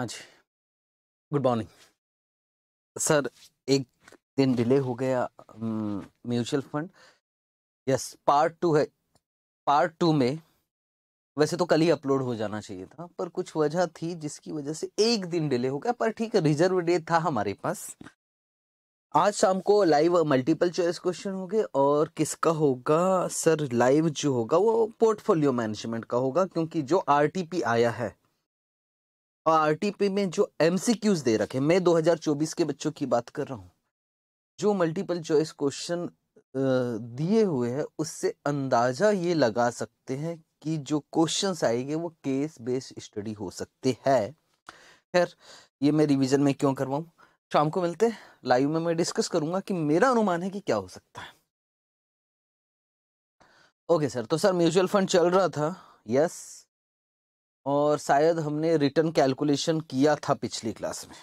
हाँ जी good morning sir एक दिन डिले हो गया mutual fund yes part two है पार्ट टू में वैसे तो कल ही अपलोड हो जाना चाहिए था पर कुछ वजह थी जिसकी वजह से एक दिन डिले हो गया पर ठीक है रिजर्व डे था हमारे पास आज शाम को लाइव मल्टीपल चॉइस क्वेश्चन होंगे और किसका होगा सर लाइव जो होगा वो पोर्टफोलियो मैनेजमेंट का होगा क्योंकि जो आरटीपी आया है आरटीपी में जो एमसीक्यूज दे रखे मैं 2024 के बच्चों की बात कर रहा हूँ जो मल्टीपल चॉइस क्वेश्चन दिए हुए हैं उससे अंदाजा ये लगा सकते हैं कि जो क्वेश्चन आएंगे वो केस बेस्ड स्टडी हो सकती है खैर ये मैं रिवीजन में क्यों करवाऊँ शाम को मिलते हैं लाइव में मैं डिस्कस करूंगा कि मेरा अनुमान है कि क्या हो सकता है ओके सर तो सर म्यूचुअल फंड चल रहा था यस और शायद हमने रिटर्न कैलकुलेशन किया था पिछली क्लास में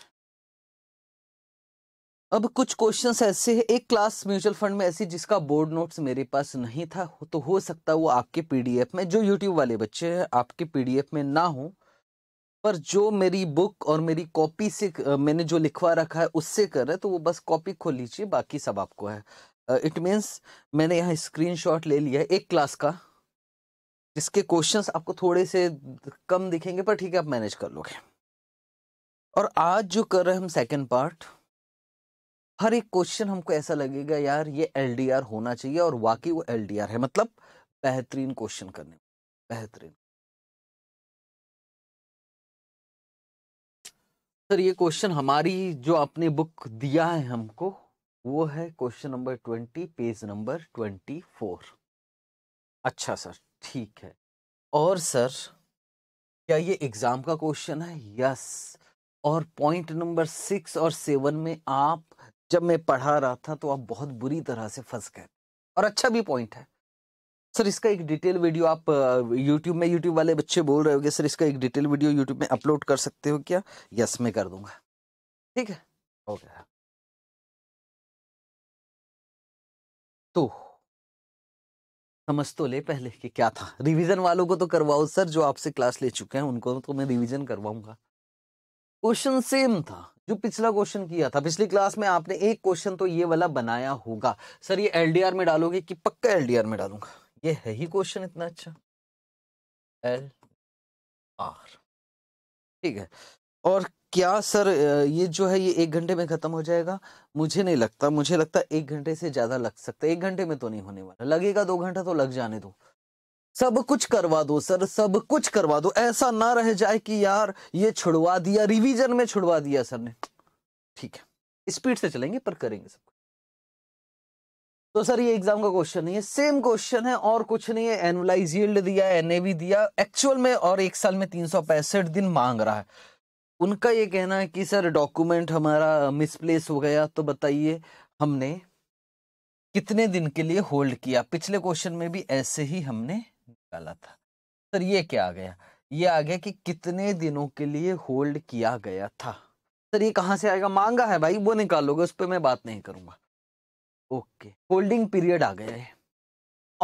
अब कुछ क्वेश्चंस ऐसे हैं एक क्लास म्यूचुअल फंड में ऐसी जिसका बोर्ड नोट्स मेरे पास नहीं था तो हो सकता वो आपके पीडीएफ में जो यूट्यूब वाले बच्चे हैं आपके पीडीएफ में ना हो पर जो मेरी बुक और मेरी कॉपी से मैंने जो लिखवा रखा है उससे कर रहे तो वो बस कॉपी खोल लीजिए बाकी सब आपको है इट uh, मीन्स मैंने यहाँ स्क्रीन ले लिया एक क्लास का जिसके क्वेश्चंस आपको थोड़े से कम दिखेंगे पर ठीक है आप मैनेज कर लोगे और आज जो कर रहे हैं हम सेकंड पार्ट हर एक क्वेश्चन हमको ऐसा लगेगा यार ये आर होना चाहिए और वाकई वो आर है मतलब बेहतरीन क्वेश्चन करने बेहतरीन सर ये क्वेश्चन हमारी जो आपने बुक दिया है हमको वो है question number twenty page number twenty four अच्छा सर ठीक है और सर क्या ये एग्ज़ाम का क्वेश्चन है यस और पॉइंट नंबर सिक्स और सेवन में आप जब मैं पढ़ा रहा था तो आप बहुत बुरी तरह से फंस गए और अच्छा भी पॉइंट है सर इसका एक डिटेल वीडियो आप यूट्यूब में यूट्यूब वाले बच्चे बोल रहे होंगे सर इसका एक डिटेल वीडियो यूट्यूब में अपलोड कर सकते हो क्या यस मैं कर दूंगा ठीक है ओके तो समझ तो ले पहले कि क्या था रिवीजन वालों को तो करवाओ सर जो आपसे क्लास ले चुके हैं उनको तो मैं रिवीजन करवाऊंगा क्वेश्चन सेम था जो पिछला क्वेश्चन किया था पिछली क्लास में आपने एक क्वेश्चन तो ये वाला बनाया होगा सर ये एलडीआर में डालोगे कि पक्का एलडीआर में डालूंगा ये है ही क्वेश्चन इतना अच्छा एल आर ठीक है और क्या सर ये जो है ये एक घंटे में ख़त्म हो जाएगा मुझे नहीं लगता मुझे लगता एक घंटे से ज़्यादा लग सकता है एक घंटे में तो नहीं होने वाला लगेगा दो घंटा तो लग जाने दो सब कुछ करवा दो सर सब कुछ करवा दो ऐसा ना रह जाए कि यार ये छुड़वा दिया रिवीजन में छुड़वा दिया सर ने ठीक है स्पीड से चलेंगे पर करेंगे सब तो सर ये एग्जाम का क्वेश्चन नहीं है सेम क्वेश्चन है और कुछ नहीं है एनुलाइज दिया एनएवी दिया एक्चुअल में और एक साल में तीन दिन मांग रहा है उनका ये कहना है कि सर डॉक्यूमेंट हमारा मिसप्लेस हो गया तो बताइए हमने कितने दिन के लिए होल्ड किया पिछले क्वेश्चन में भी ऐसे ही हमने निकाला था सर ये क्या आ गया ये आ गया कि कितने दिनों के लिए होल्ड किया गया था सर ये कहाँ से आएगा मांगा है भाई वो निकालोगे उस पर मैं बात नहीं करूँगा ओके होल्डिंग पीरियड आ गया है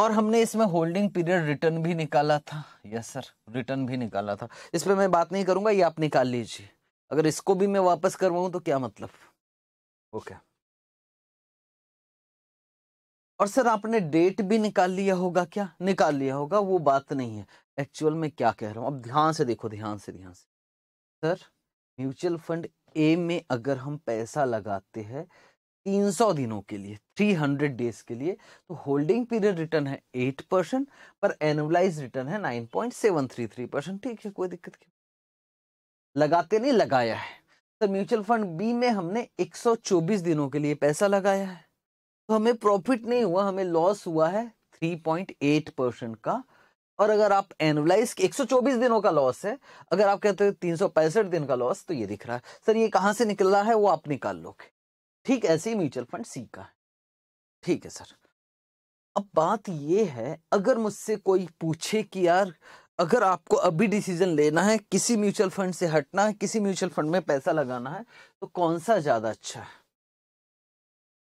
और हमने इसमें होल्डिंग पीरियड रिटर्न भी निकाला था यस सर रिटर्न भी निकाला था इस पर मैं बात नहीं करूंगा ये आप निकाल लीजिए अगर इसको भी मैं वापस करवाऊं तो क्या मतलब ओके और सर आपने डेट भी निकाल लिया होगा क्या निकाल लिया होगा वो बात नहीं है एक्चुअल में क्या कह रहा हूँ अब ध्यान से देखो ध्यान से ध्यान से सर म्यूचुअल फंड ए में अगर हम पैसा लगाते हैं 300 दिनों के लिए 300 डेज के लिए तो होल्डिंग पीरियड रिटर्न है 8 परसेंट पर एनुअलाइज रिटर्न है 9.733 परसेंट ठीक है कोई दिक्कत की लगाते नहीं लगाया है तो म्यूचुअल फंड बी में हमने 124 दिनों के लिए पैसा लगाया है तो हमें प्रॉफिट नहीं हुआ हमें लॉस हुआ है 3.8 परसेंट का और अगर आप एनुअलाइज 124 दिनों का लॉस है अगर आप कहते हो तीन दिन का लॉस तो ये दिख रहा है सर ये कहाँ से निकल रहा है वो आप निकाल लोगे ठीक ऐसे ही म्यूचुअल फंड सी का है ठीक है सर अब बात यह है अगर मुझसे कोई पूछे कि यार अगर आपको अभी डिसीजन लेना है किसी म्यूचुअल फंड से हटना है किसी म्यूचुअल फंड में पैसा लगाना है तो कौन सा ज्यादा अच्छा है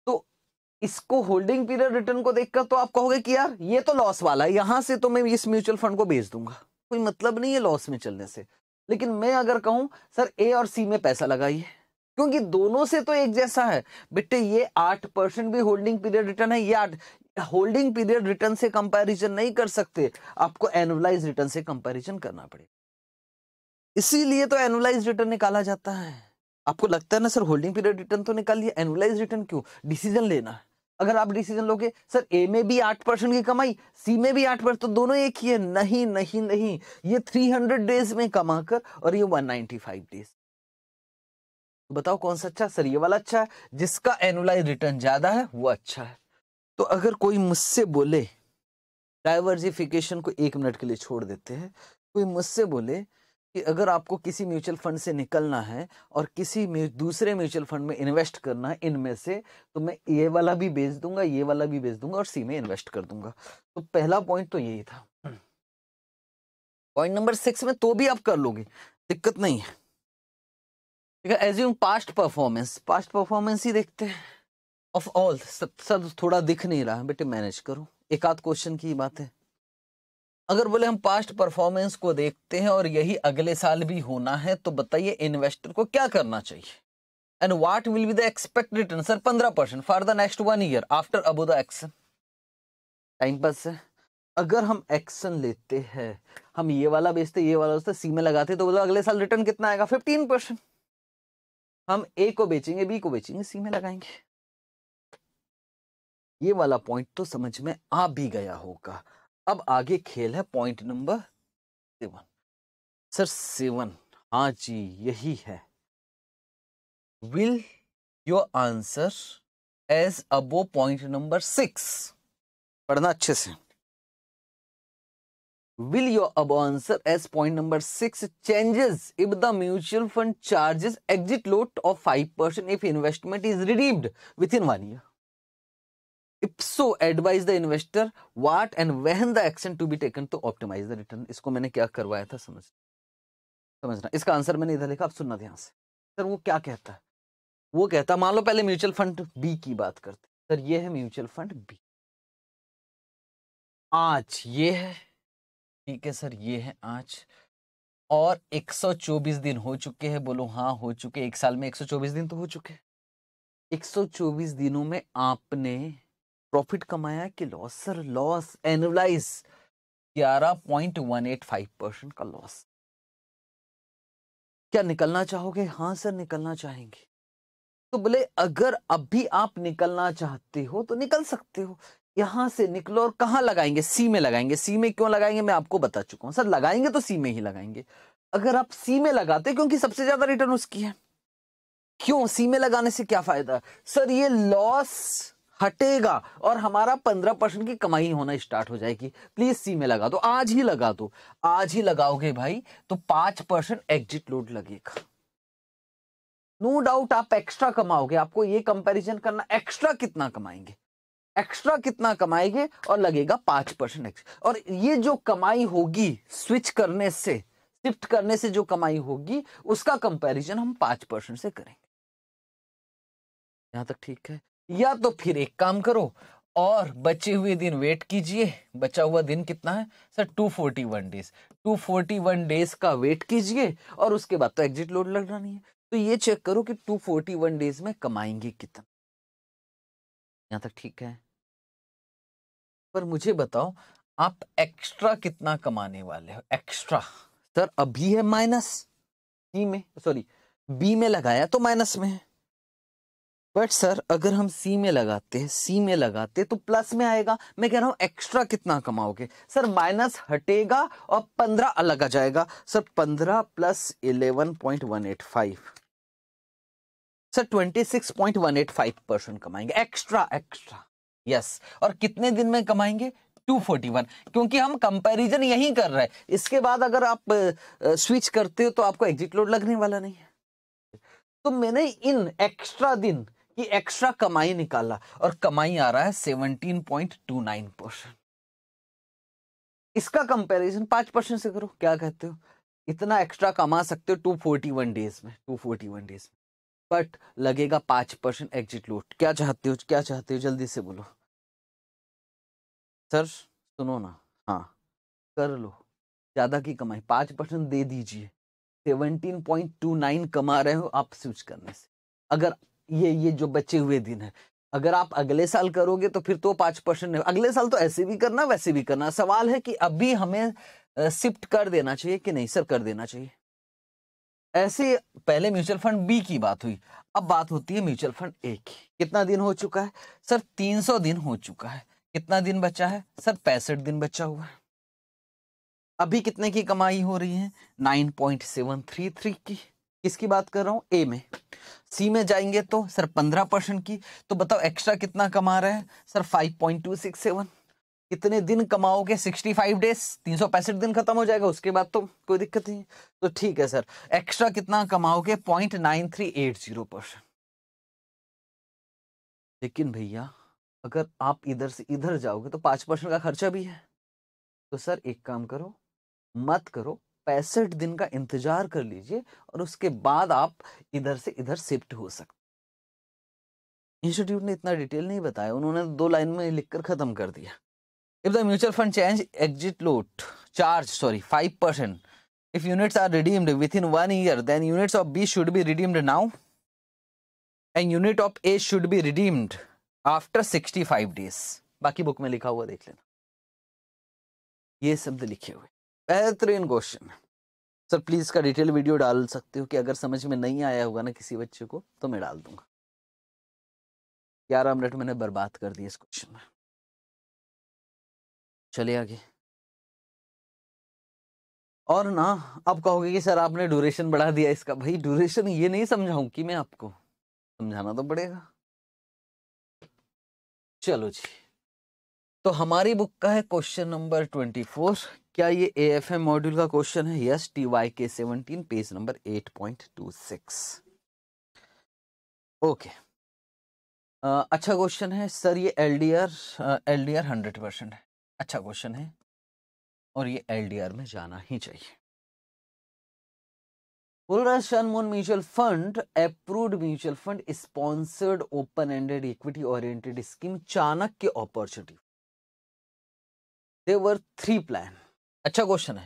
तो इसको होल्डिंग पीरियड रिटर्न को देखकर तो आप कहोगे कि यार ये तो लॉस वाला है यहां से तो मैं इस म्यूचुअल फंड को भेज दूंगा कोई मतलब नहीं है लॉस में चलने से लेकिन मैं अगर कहूं सर ए और सी में पैसा लगाइए क्योंकि दोनों से तो एक जैसा है बेटे ये आठ परसेंट भी होल्डिंग पीरियड रिटर्न है ये आठ होल्डिंग पीरियड रिटर्न से कंपैरिजन नहीं कर सकते आपको एनुअलाइज रिटर्न से कंपैरिजन करना पड़ेगा इसीलिए तो एनुअलाइज रिटर्न निकाला जाता है आपको लगता है ना सर होल्डिंग पीरियड रिटर्न तो निकाल लिया एनुअलाइज रिटर्न क्यों डिसीजन लेना है अगर आप डिसीजन लोगे सर ए में भी आठ परसेंट की कमाई सी में भी आठ परसेंट तो दोनों एक ही है नहीं नहीं नहीं ये थ्री हंड्रेड डेज में कमाकर और ये वन नाइन्टी फाइव डेज बताओ कौन सा अच्छा सर ये वाला अच्छा है जिसका एनुलाइज रिटर्न ज्यादा है वो अच्छा है तो अगर कोई मुझसे बोले डाइवर्सिफिकेशन को एक मिनट के लिए छोड़ देते हैं कोई मुझसे बोले कि अगर आपको किसी म्यूचुअल फंड से निकलना है और किसी दूसरे म्यूचुअल फंड में इन्वेस्ट करना है इनमें से तो मैं ये वाला भी बेच दूंगा ये वाला भी बेच दूंगा और सी में इन्वेस्ट कर दूंगा तो पहला पॉइंट तो यही था पॉइंट नंबर सिक्स में तो भी आप कर लोगे दिक्कत नहीं है assume past performance past performance ही देखते हैं ऑफ ऑल सब सब थोड़ा दिख नहीं रहा बेटे मैनेज करो एक आध क्वेश्चन की बात है अगर बोले हम पास्ट परफॉर्मेंस को देखते हैं और यही अगले साल भी होना है तो बताइए इन्वेस्टर को क्या करना चाहिए and what will be the expect return sir पंद्रह percent for the next one year after above the action time pass है अगर हम एक्शन लेते हैं हम ये वाला बेचते ये वाला बेचते सी में लगाते तो बोलो अगले साल रिटर्न कितना आएगा फिफ्टीन परसेंट हम ए को बेचेंगे बी को बेचेंगे सी में लगाएंगे ये वाला पॉइंट तो समझ में आ भी गया होगा अब आगे खेल है point number seven sir seven हाँ जी यही है will your answer as above point number six पढ़ना अच्छे से will your answer as point number 6 changes if the mutual fund charges exit load of 5% if investment is redeemed within one year? If so, advise the investor what and when the action to be taken to optimize the return. इसको मैंने क्या करवाया था समझ समझना इसका answer मैंने इधर लिखा आप सुनना ध्यान से सर वो क्या कहता है वो कहता मान लो पहले म्यूचुअल फंड बी की बात करते सर ये है म्यूचुअल फंड बी आज ये है ठीक है सर ये है आज और 124 दिन हो चुके हैं बोलो हाँ हो चुके एक साल में 124 दिन तो हो चुके हैं 124 दिनों में आपने प्रॉफिट कमाया कि loss sir loss annualize 11.185 percent का लॉस क्या निकलना चाहोगे हाँ सर निकलना चाहेंगे तो बोले अगर अभी आप निकलना चाहते हो तो निकल सकते हो यहां से निकलो और कहां लगाएंगे सी में लगाएंगे सी में क्यों लगाएंगे मैं आपको बता चुका हूं सर लगाएंगे तो सी में ही लगाएंगे अगर आप सी में लगाते क्योंकि सबसे ज्यादा रिटर्न उसकी है क्यों सी में लगाने से क्या फायदा सर ये लॉस हटेगा और हमारा पंद्रह परसेंट की कमाई होना स्टार्ट हो जाएगी प्लीज सी में लगा दो आज ही लगा दो आज ही लगाओगे भाई तो पांच परसेंट एग्जिट लोड लगेगा नो no डाउट आप एक्स्ट्रा कमाओगे आपको ये कंपैरिजन करना एक्स्ट्रा कितना कमाएंगे एक्स्ट्रा कितना कमाएंगे और लगेगा पांच परसेंट एक्स्ट्रा और ये जो कमाई होगी स्विच करने से शिफ्ट करने से जो कमाई होगी उसका कंपैरिजन हम पांच परसेंट से करेंगे यहां तक ठीक है या तो फिर एक काम करो और बचे हुए दिन वेट कीजिए बचा हुआ दिन कितना है सर 241 डेज 241 डेज का वेट कीजिए और उसके बाद तो एग्जिट लोड लग रहा नहीं है तो ये चेक करो कि 241 डेज में कमाएंगे कितना यहां तक ठीक है पर मुझे बताओ आप एक्स्ट्रा कितना कमाने वाले हो एक्स्ट्रा सर अभी है माइनस सी e में सॉरी बी में लगाया तो माइनस में है बट सर अगर हम सी में लगाते हैं सी में लगाते तो प्लस में आएगा मैं कह रहा हूं एक्स्ट्रा कितना कमाओगे सर माइनस हटेगा और पंद्रह अलग आ जाएगा सर पंद्रह plus eleven point one eight five sir twenty six point one eight five percent कमाएंगे एक्स्ट्रा एक्स्ट्रा यस और कितने दिन में कमाएंगे 241 क्योंकि हम कंपैरिजन यही कर रहे हैं इसके बाद अगर आप स्विच करते हो तो आपको एग्जिट लोड लगने वाला नहीं है तो मैंने इन एक्स्ट्रा दिन की एक्स्ट्रा कमाई निकाला और कमाई आ रहा है 17.29 परसेंट इसका कंपैरिजन पांच परसेंट से करो क्या कहते हो इतना एक्स्ट्रा कमा सकते हो 241 डेज में 241 डेज में बट लगेगा पांच परसेंट एग्जिट लोड क्या चाहते हो क्या चाहते हो जल्दी से बोलो सर सुनो ना हाँ कर लो ज़्यादा की कमाई पाँच परसेंट दे दीजिए सेवनटीन पॉइंट टू नाइन कमा रहे हो आप स्विच करने से अगर ये ये जो बचे हुए दिन है अगर आप अगले साल करोगे तो फिर तो पाँच परसेंट अगले साल तो ऐसे भी करना वैसे भी करना सवाल है कि अभी हमें शिफ्ट कर देना चाहिए कि नहीं सर कर देना चाहिए ऐसे पहले म्यूचुअल फंड बी की बात हुई अब बात होती है म्यूचुअल फंड ए की कितना दिन हो चुका है सर 300 दिन हो चुका है कितना दिन बचा है सर पैंसठ दिन बचा हुआ है अभी कितने की कमाई हो रही है nine point seven three three की किसकी बात कर रहा हूं ए में सी में जाएंगे तो सर पंद्रह परसेंट की तो बताओ एक्स्ट्रा कितना कमा रहे हैं sir five point two six seven कितने दिन कमाओगे सिक्सटी फाइव डेज तीन सौ पैंसठ दिन खत्म हो जाएगा उसके बाद तो कोई दिक्कत नहीं तो ठीक है सर एक्स्ट्रा कितना कमाओगे point nine three eight zero percent लेकिन भैया अगर आप इधर से इधर जाओगे तो पाँच परसेंट का खर्चा भी है तो सर एक काम करो मत करो पैंसठ दिन का इंतजार कर लीजिए और उसके बाद आप इधर से इधर शिफ्ट हो सकते इंस्टीट्यूट ने इतना डिटेल नहीं बताया उन्होंने दो लाइन में लिखकर खत्म कर दिया if the mutual fund change exit load charge sorry five percent if units are redeemed within one year then units of B should be redeemed now and unit of A should be redeemed after sixty five days बाकी book में लिखा हुआ देख लेना ये शब्द लिखे हुए बेहतरीन क्वेश्चन है सर प्लीज़ इसका डिटेल वीडियो डाल सकते हो कि अगर समझ में नहीं आया होगा ना किसी बच्चे को तो मैं डाल दूंगा ग्यारह मिनट मैंने बर्बाद कर दिए इस क्वेश्चन में चले आगे और ना आप कहोगे कि सर आपने ड्यूरेशन बढ़ा दिया इसका भाई ड्यूरेशन ये नहीं समझाऊं कि मैं आपको समझाना तो पड़ेगा चलो जी तो हमारी बुक का है क्वेश्चन नंबर ट्वेंटी फोर क्या ये ए एफ एम मॉड्यूल का क्वेश्चन है yes T Y K seventeen page number eight point two six okay अच्छा क्वेश्चन है सर ये L D R L D R hundred percent है अच्छा question है और ये एल डी आर में जाना ही चाहिए पुलराज शनमोन mutual fund approved mutual fund sponsored open ended equity oriented scheme Chanakya opportunity देवर थ्री प्लान अच्छा क्वेश्चन है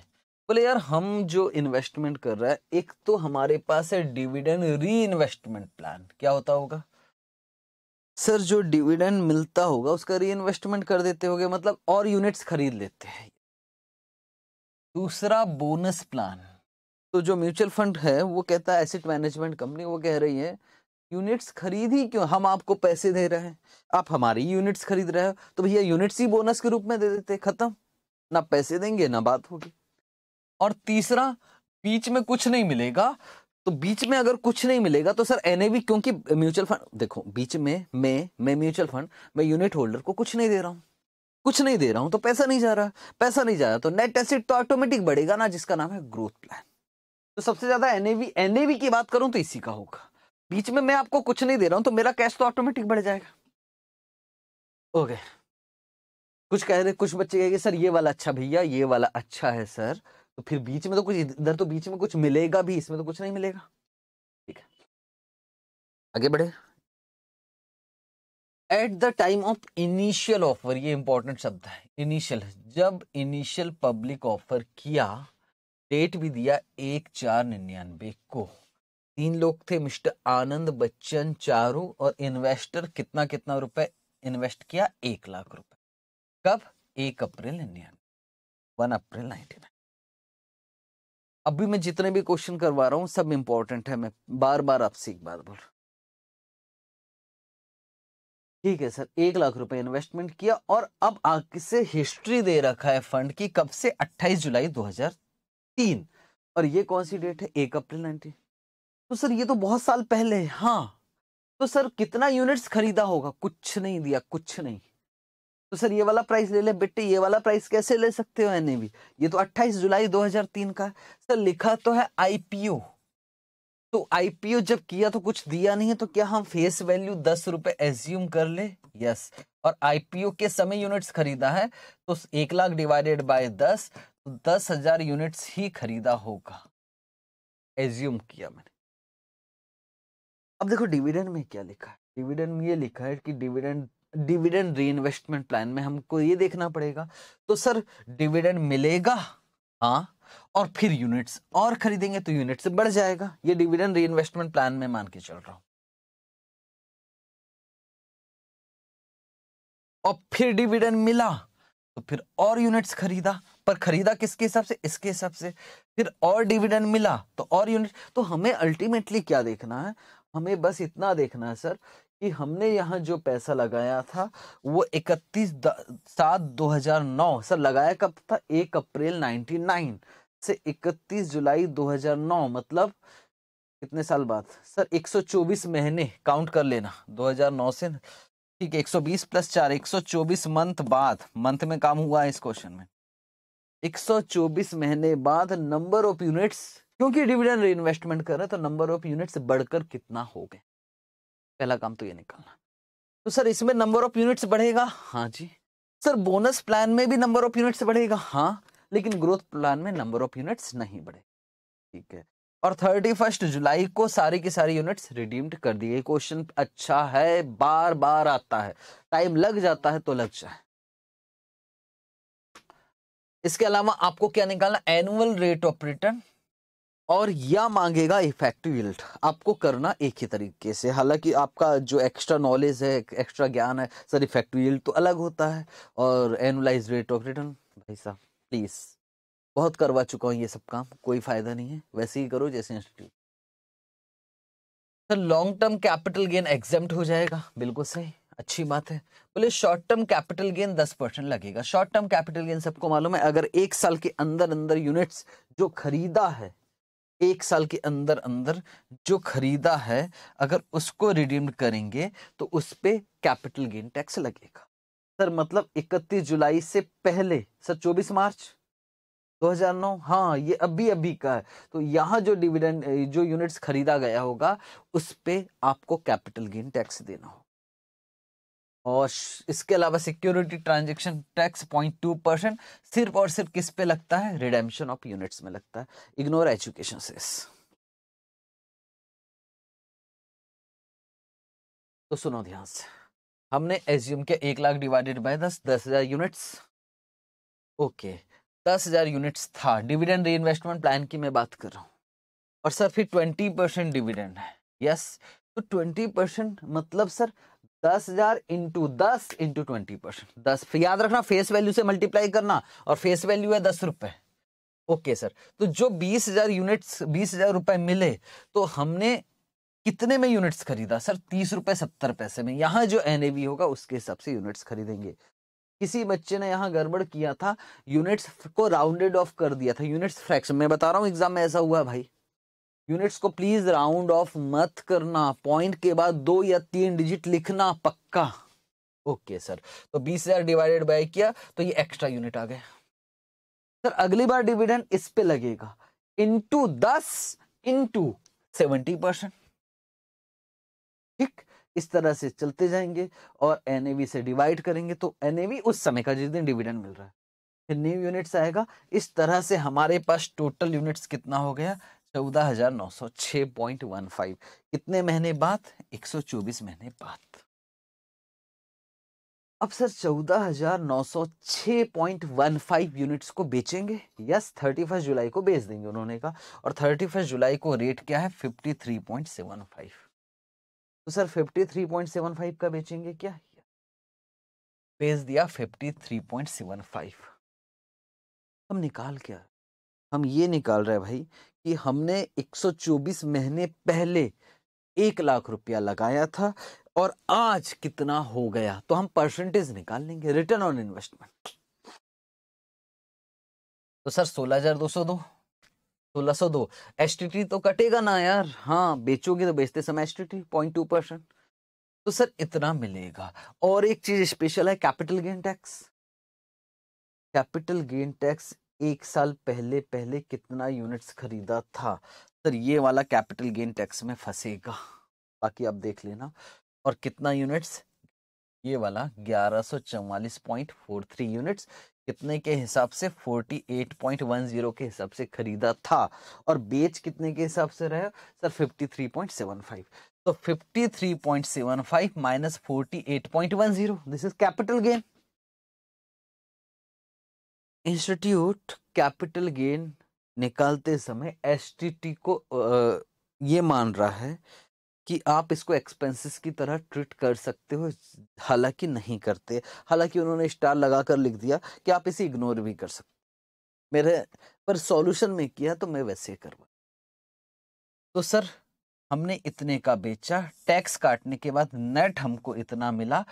बोले यार हम जो इन्वेस्टमेंट कर रहे हैं एक तो हमारे पास है डिविडेंड री इन्वेस्टमेंट प्लान क्या होता होगा सर जो डिविडेंड मिलता होगा उसका री इन्वेस्टमेंट कर देते होगे मतलब और यूनिट्स खरीद लेते हैं दूसरा बोनस प्लान तो जो म्यूचुअल फंड है वो कहता है एसेट मैनेजमेंट कंपनी वो कह रही है यूनिट्स ही क्यों हम आपको पैसे दे रहे हैं आप हमारी यूनिट्स खरीद रहे हो तो भैया यूनिट्स ही बोनस के रूप में दे देते खत्म ना पैसे देंगे ना बात होगी और तीसरा बीच में कुछ नहीं मिलेगा तो बीच में अगर कुछ नहीं मिलेगा तो सर एन क्योंकि म्यूचुअल फंड देखो बीच में मैं मैं म्यूचुअल फंड मैं यूनिट होल्डर को कुछ नहीं दे रहा हूँ कुछ नहीं दे रहा हूँ तो पैसा नहीं जा रहा पैसा नहीं जा रहा तो नेट एसिड तो ऑटोमेटिक बढ़ेगा ना जिसका नाम है ग्रोथ प्लान तो सबसे ज्यादा एनएवी एनएवी की बात करूं तो इसी का होगा बीच में मैं आपको कुछ नहीं दे रहा हूं तो मेरा कैश तो ऑटोमेटिक बढ़ जाएगा ओके कुछ कह रहे कुछ बच्चे कहेंगे सर ये वाला अच्छा भैया ये वाला अच्छा है सर तो फिर बीच में तो कुछ इधर तो बीच में कुछ मिलेगा भी इसमें तो कुछ नहीं मिलेगा ठीक है आगे बढ़े at the time of initial offer ये इंपॉर्टेंट शब्द है इनिशियल जब इनिशियल पब्लिक ऑफर किया डेट भी दिया एक चार निन्यानबे को तीन लोग थे मिस्टर आनंद बच्चन चारू और इन्वेस्टर कितना कितना रुपए इन्वेस्ट किया एक लाख रुपए कब एक अप्रैल निन्यानबे वन अप्रैल नाइनटी नाइन अभी मैं जितने भी क्वेश्चन करवा रहा हूं सब इंपॉर्टेंट है मैं बार बार आपसे एक बात बोल रहा ठीक है सर एक लाख रुपए इन्वेस्टमेंट किया और अब आगे से हिस्ट्री दे रखा है फंड की कब से 28 जुलाई तीन और ये कौन सी डेट है एक अप्रैल नाइनटीन तो सर ये तो बहुत साल पहले है हाँ तो सर कितना यूनिट्स खरीदा होगा कुछ नहीं दिया कुछ नहीं तो सर ये वाला प्राइस ले ले बेटे ये वाला प्राइस कैसे ले सकते हो एन भी ये तो 28 जुलाई 2003 का सर लिखा तो है आईपीओ तो आईपीओ जब किया तो कुछ दिया नहीं है तो क्या हम फेस वैल्यू दस रुपए एज्यूम कर ले यस और आईपीओ के समय यूनिट्स खरीदा है तो एक लाख डिवाइडेड बाय दस दस हजार यूनिट्स ही खरीदा होगा एज्यूम किया मैंने अब देखो डिविडेंड में क्या लिखा है डिविडेंड में ये लिखा है कि डिविडेंड डिविडेंड इन्वेस्टमेंट प्लान में हमको ये देखना पड़ेगा तो सर डिविडेंड मिलेगा हाँ और फिर यूनिट्स और खरीदेंगे तो यूनिट से बढ़ जाएगा ये डिविडेंड इन्वेस्टमेंट प्लान में मान के चल रहा हूं और फिर डिविडेंड मिला तो फिर और यूनिट्स खरीदा पर खरीदा किसके हिसाब से इसके हिसाब से फिर और डिविडेंड मिला तो और यूनिट तो हमें अल्टीमेटली क्या देखना है हमें बस इतना देखना है सर कि हमने यहाँ जो पैसा लगाया था वो इकतीस सात 2009 सर लगाया कब था एक अप्रैल 99 से 31 जुलाई 2009 मतलब कितने साल बाद सर 124 महीने काउंट कर लेना 2009 से ठीक है 120 प्लस चार 124 मंथ बाद मंथ में काम हुआ है इस क्वेश्चन में 124 महीने बाद नंबर ऑफ यूनिट्स क्योंकि डिविडेंड रीइन्वेस्टमेंट कर रहे तो नंबर ऑफ यूनिट्स बढ़कर कितना हो गए पहला काम तो ये निकालना तो सर इसमें नंबर ऑफ यूनिट्स बढ़ेगा हाँ जी सर बोनस प्लान में भी नंबर ऑफ यूनिट्स बढ़ेगा हाँ लेकिन ग्रोथ प्लान में नंबर ऑफ यूनिट्स नहीं बढ़े ठीक है और थर्टी फर्स्ट जुलाई को सारी की सारी यूनिट्स रिडीम्ड कर दिए क्वेश्चन अच्छा है बार बार आता है टाइम लग जाता है तो लग जाए इसके अलावा आपको क्या निकालना एनुअल रेट ऑफ रिटर्न और या मांगेगा इफेक्टिव इल्ट आपको करना एक ही तरीके से हालांकि आपका जो एक्स्ट्रा नॉलेज है एक्स्ट्रा ज्ञान है सर इफेक्टिव इल्ट तो अलग होता है और एनुलाइज रेट ऑफ रिटर्न भाई साहब प्लीज़ बहुत करवा चुका हूँ ये सब काम कोई फ़ायदा नहीं है वैसे ही करो जैसे institute sir long term capital gain exempt हो जाएगा बिल्कुल सही अच्छी बात है बोले शॉर्ट टर्म कैपिटल गेन दस परसेंट लगेगा शॉर्ट टर्म कैपिटल गेन सबको मालूम है अगर एक साल के अंदर अंदर यूनिट्स जो खरीदा है एक साल के अंदर अंदर जो खरीदा है अगर उसको रिडीम करेंगे तो उस पर कैपिटल गेन टैक्स लगेगा सर मतलब 31 जुलाई से पहले सर 24 मार्च 2009 हाँ ये अभी अभी का है तो यहाँ जो डिविडेंड जो यूनिट्स खरीदा गया होगा उस पर आपको कैपिटल गेन टैक्स देना होगा और इसके अलावा security transaction tax point two percent सिर्फ और सिर्फ किस पे लगता है रिडेम्पशन ऑफ यूनिट्स में लगता है इग्नोर एजुकेशन सेस तो सुनो ध्यान से हमने एज्यूम किया एक लाख डिवाइडेड बाय दस दस हजार यूनिट्स ओके दस हजार यूनिट्स था डिविडेंड री इन्वेस्टमेंट प्लान की मैं बात कर रहा हूँ और सर फिर ट्वेंटी परसेंट डिविडेंड है यस तो ट्वेंटी परसेंट मतलब सर दस हजार इंटू दस इंटू ट्वेंटी परसेंट दस याद रखना फेस वैल्यू से मल्टीप्लाई करना और फेस वैल्यू है दस रुपए ओके सर तो जो बीस हजार यूनिट्स बीस हजार रुपए मिले तो हमने कितने में यूनिट्स खरीदा सर तीस रुपए सत्तर पैसे में यहाँ जो एन होगा उसके हिसाब से यूनिट्स खरीदेंगे किसी बच्चे ने यहाँ गड़बड़ किया था यूनिट्स को राउंडेड ऑफ कर दिया था यूनिट्स फ्रैक्शन में बता रहा हूँ एग्जाम में ऐसा हुआ भाई यूनिट्स को प्लीज राउंड ऑफ मत करना पॉइंट के बाद दो या तीन डिजिट लिखना पक्का ओके okay, सर तो बीस हजार डिवाइडेड बाय किया तो ये एक्स्ट्रा यूनिट आ गए सर अगली बार डिविडेंड इस पे लगेगा इंटू दस इंटू सेवेंटी परसेंट ठीक इस तरह से चलते जाएंगे और एनएवी से डिवाइड करेंगे तो एनएवी उस समय का जिस दिन डिविडेंड मिल रहा है फिर न्यू यूनिट्स आएगा इस तरह से हमारे पास टोटल यूनिट्स कितना हो गया चौदह हजार नौ सौ छः पॉइंट वन फाइव कितने महीने बाद एक सौ चौबीस महीने बाद अब सर चौदह हजार नौ सौ पॉइंट वन फाइव यूनिट्स को बेचेंगे यस थर्टी फर्स्ट जुलाई को बेच देंगे उन्होंने कहा और थर्टी फर्स्ट जुलाई को रेट क्या है fifty three point seven five तो sir fifty three point seven five का बेचेंगे क्या बेच दिया fifty three point seven five हम निकाल क्या हम ये निकाल रहे हैं भाई कि हमने 124 महीने पहले एक लाख रुपया लगाया था और आज कितना हो गया तो हम परसेंटेज निकाल लेंगे रिटर्न ऑन इन्वेस्टमेंट तो सर सोलह हजार दो सौ दो सोलह सो दो एस तो कटेगा ना यार हाँ बेचोगे तो बेचते समय S T point two percent तो सर इतना मिलेगा और एक चीज स्पेशल है capital gain tax capital gain tax एक साल पहले पहले कितना यूनिट्स खरीदा था सर ये वाला कैपिटल गेन टैक्स में फंसेगा बाकी आप देख लेना और कितना यूनिट्स ये वाला ग्यारह सौ पॉइंट फोर थ्री यूनिट्स कितने के हिसाब से forty eight point one zero के हिसाब से खरीदा था और बेच कितने के हिसाब से रहा sir fifty three point seven five तो fifty three point seven five minus forty eight point one zero this is capital gain institute capital gain निकालते समय एस को आ, ये मान रहा है कि आप इसको एक्सपेंसेस की तरह ट्रीट कर सकते हो हालांकि नहीं करते हालांकि उन्होंने स्टार लगा कर लिख दिया कि आप इसे इग्नोर भी कर सकते मेरे पर सॉल्यूशन में किया तो मैं वैसे करवा तो सर हमने इतने का बेचा टैक्स काटने के बाद नेट हमको इतना मिला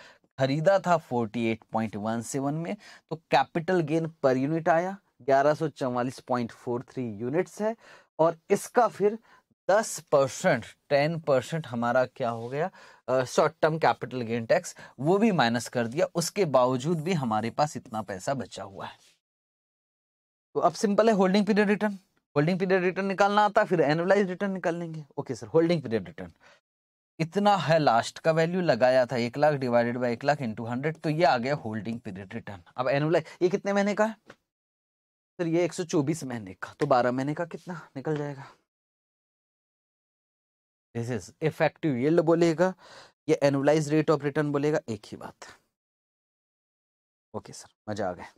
खरीदा था 48.17 में तो कैपिटल गेन पर यूनिट आया 1144.43 यूनिट्स है और इसका फिर 10 परसेंट टेन परसेंट हमारा क्या हो गया short term capital gain tax वो भी माइनस कर दिया उसके बावजूद भी हमारे पास इतना पैसा बचा हुआ है तो अब सिंपल है holding period return holding period return निकालना आता फिर एनुअलाइज रिटर्न निकाल लेंगे okay sir holding period return इतना है लास्ट का वैल्यू लगाया था एक लाख डिवाइडेड बाई एक लाख इंटू हंड्रेड तो ये आ गया होल्डिंग पीरियड रिटर्न अब एनुअलाइज ये कितने महीने का है सर ये एक सौ चौबीस महीने का तो बारह महीने का कितना निकल जाएगा दिस इज इफेक्टिव ये बोलेगा ये एनुअलाइज रेट ऑफ रिटर्न बोलेगा एक ही बात ओके सर मजा आ गया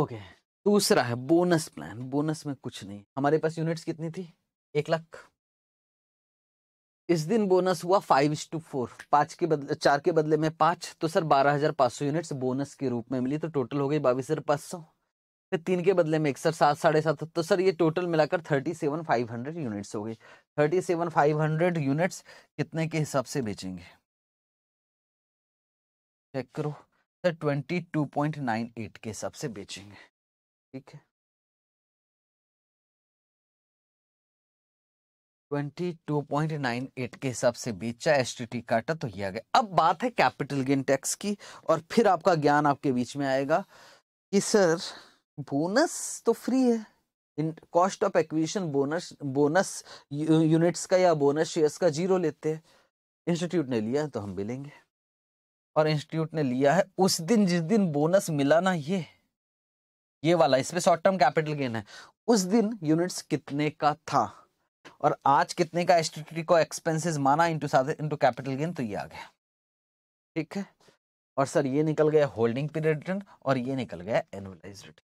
ओके दूसरा है बोनस प्लान बोनस में कुछ नहीं हमारे पास यूनिट्स कितनी थी एक लाख इस दिन बोनस हुआ फाइव टू फोर पाँच के बदले चार के बदले में पाँच तो सर बारह हज़ार पाँच सौ यूनिट्स बोनस के रूप में मिली तो टोटल हो गई बाईस हज़ार पाँच सौ फिर तीन के बदले में एक सर सात साढ़े सात तो सर ये टोटल मिलाकर thirty seven five hundred units हो गई thirty seven five hundred units कितने के हिसाब से बेचेंगे चेक करो sir twenty two point nine eight के हिसाब से बेचेंगे ठीक है 22.98 के हिसाब से बेचा एस टी काटा तो यह आ गया अब बात है कैपिटल गेन टैक्स की और फिर आपका ज्ञान आपके बीच में आएगा कि सर बोनस तो फ्री है in cost of acquisition bonus bonus units का या बोनस शेयर्स का जीरो लेते हैं इंस्टीट्यूट ने लिया तो हम भी लेंगे और इंस्टीट्यूट ने लिया है उस दिन जिस दिन बोनस मिला ना ये ये वाला इसमें शॉर्ट टर्म कैपिटल गेन है उस दिन यूनिट्स कितने का था और आज कितने का स्टेटरी को एक्सपेंसेस माना इंटू साथ इंटू कैपिटल गेन तो ये आ गया ठीक है और सर ये निकल गया होल्डिंग पीरियड रिटर्न और ये निकल गया annualise return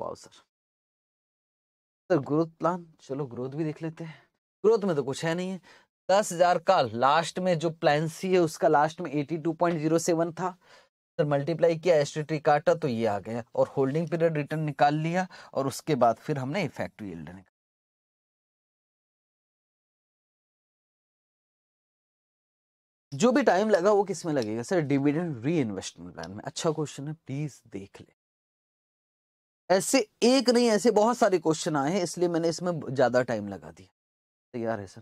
wow sir sir growth plan चलो ग्रोथ भी देख लेते हैं ग्रोथ में तो कुछ है नहीं है दस हजार का लास्ट में जो प्लान सी है उसका लास्ट में eighty two point zero seven था सर तो मल्टीप्लाई किया एस्ट्रेटरी काटा तो ये आ गया और होल्डिंग पीरियड रिटर्न निकाल लिया और उसके बाद फिर हमने इफेक्टिव निकाल जो भी टाइम लगा वो किसमें लगेगा sir dividend reinvestment plan में अच्छा क्वेश्चन है प्लीज देख ले ऐसे एक नहीं ऐसे बहुत सारे क्वेश्चन आए हैं इसलिए मैंने इसमें ज्यादा टाइम लगा दिया तैयार है sir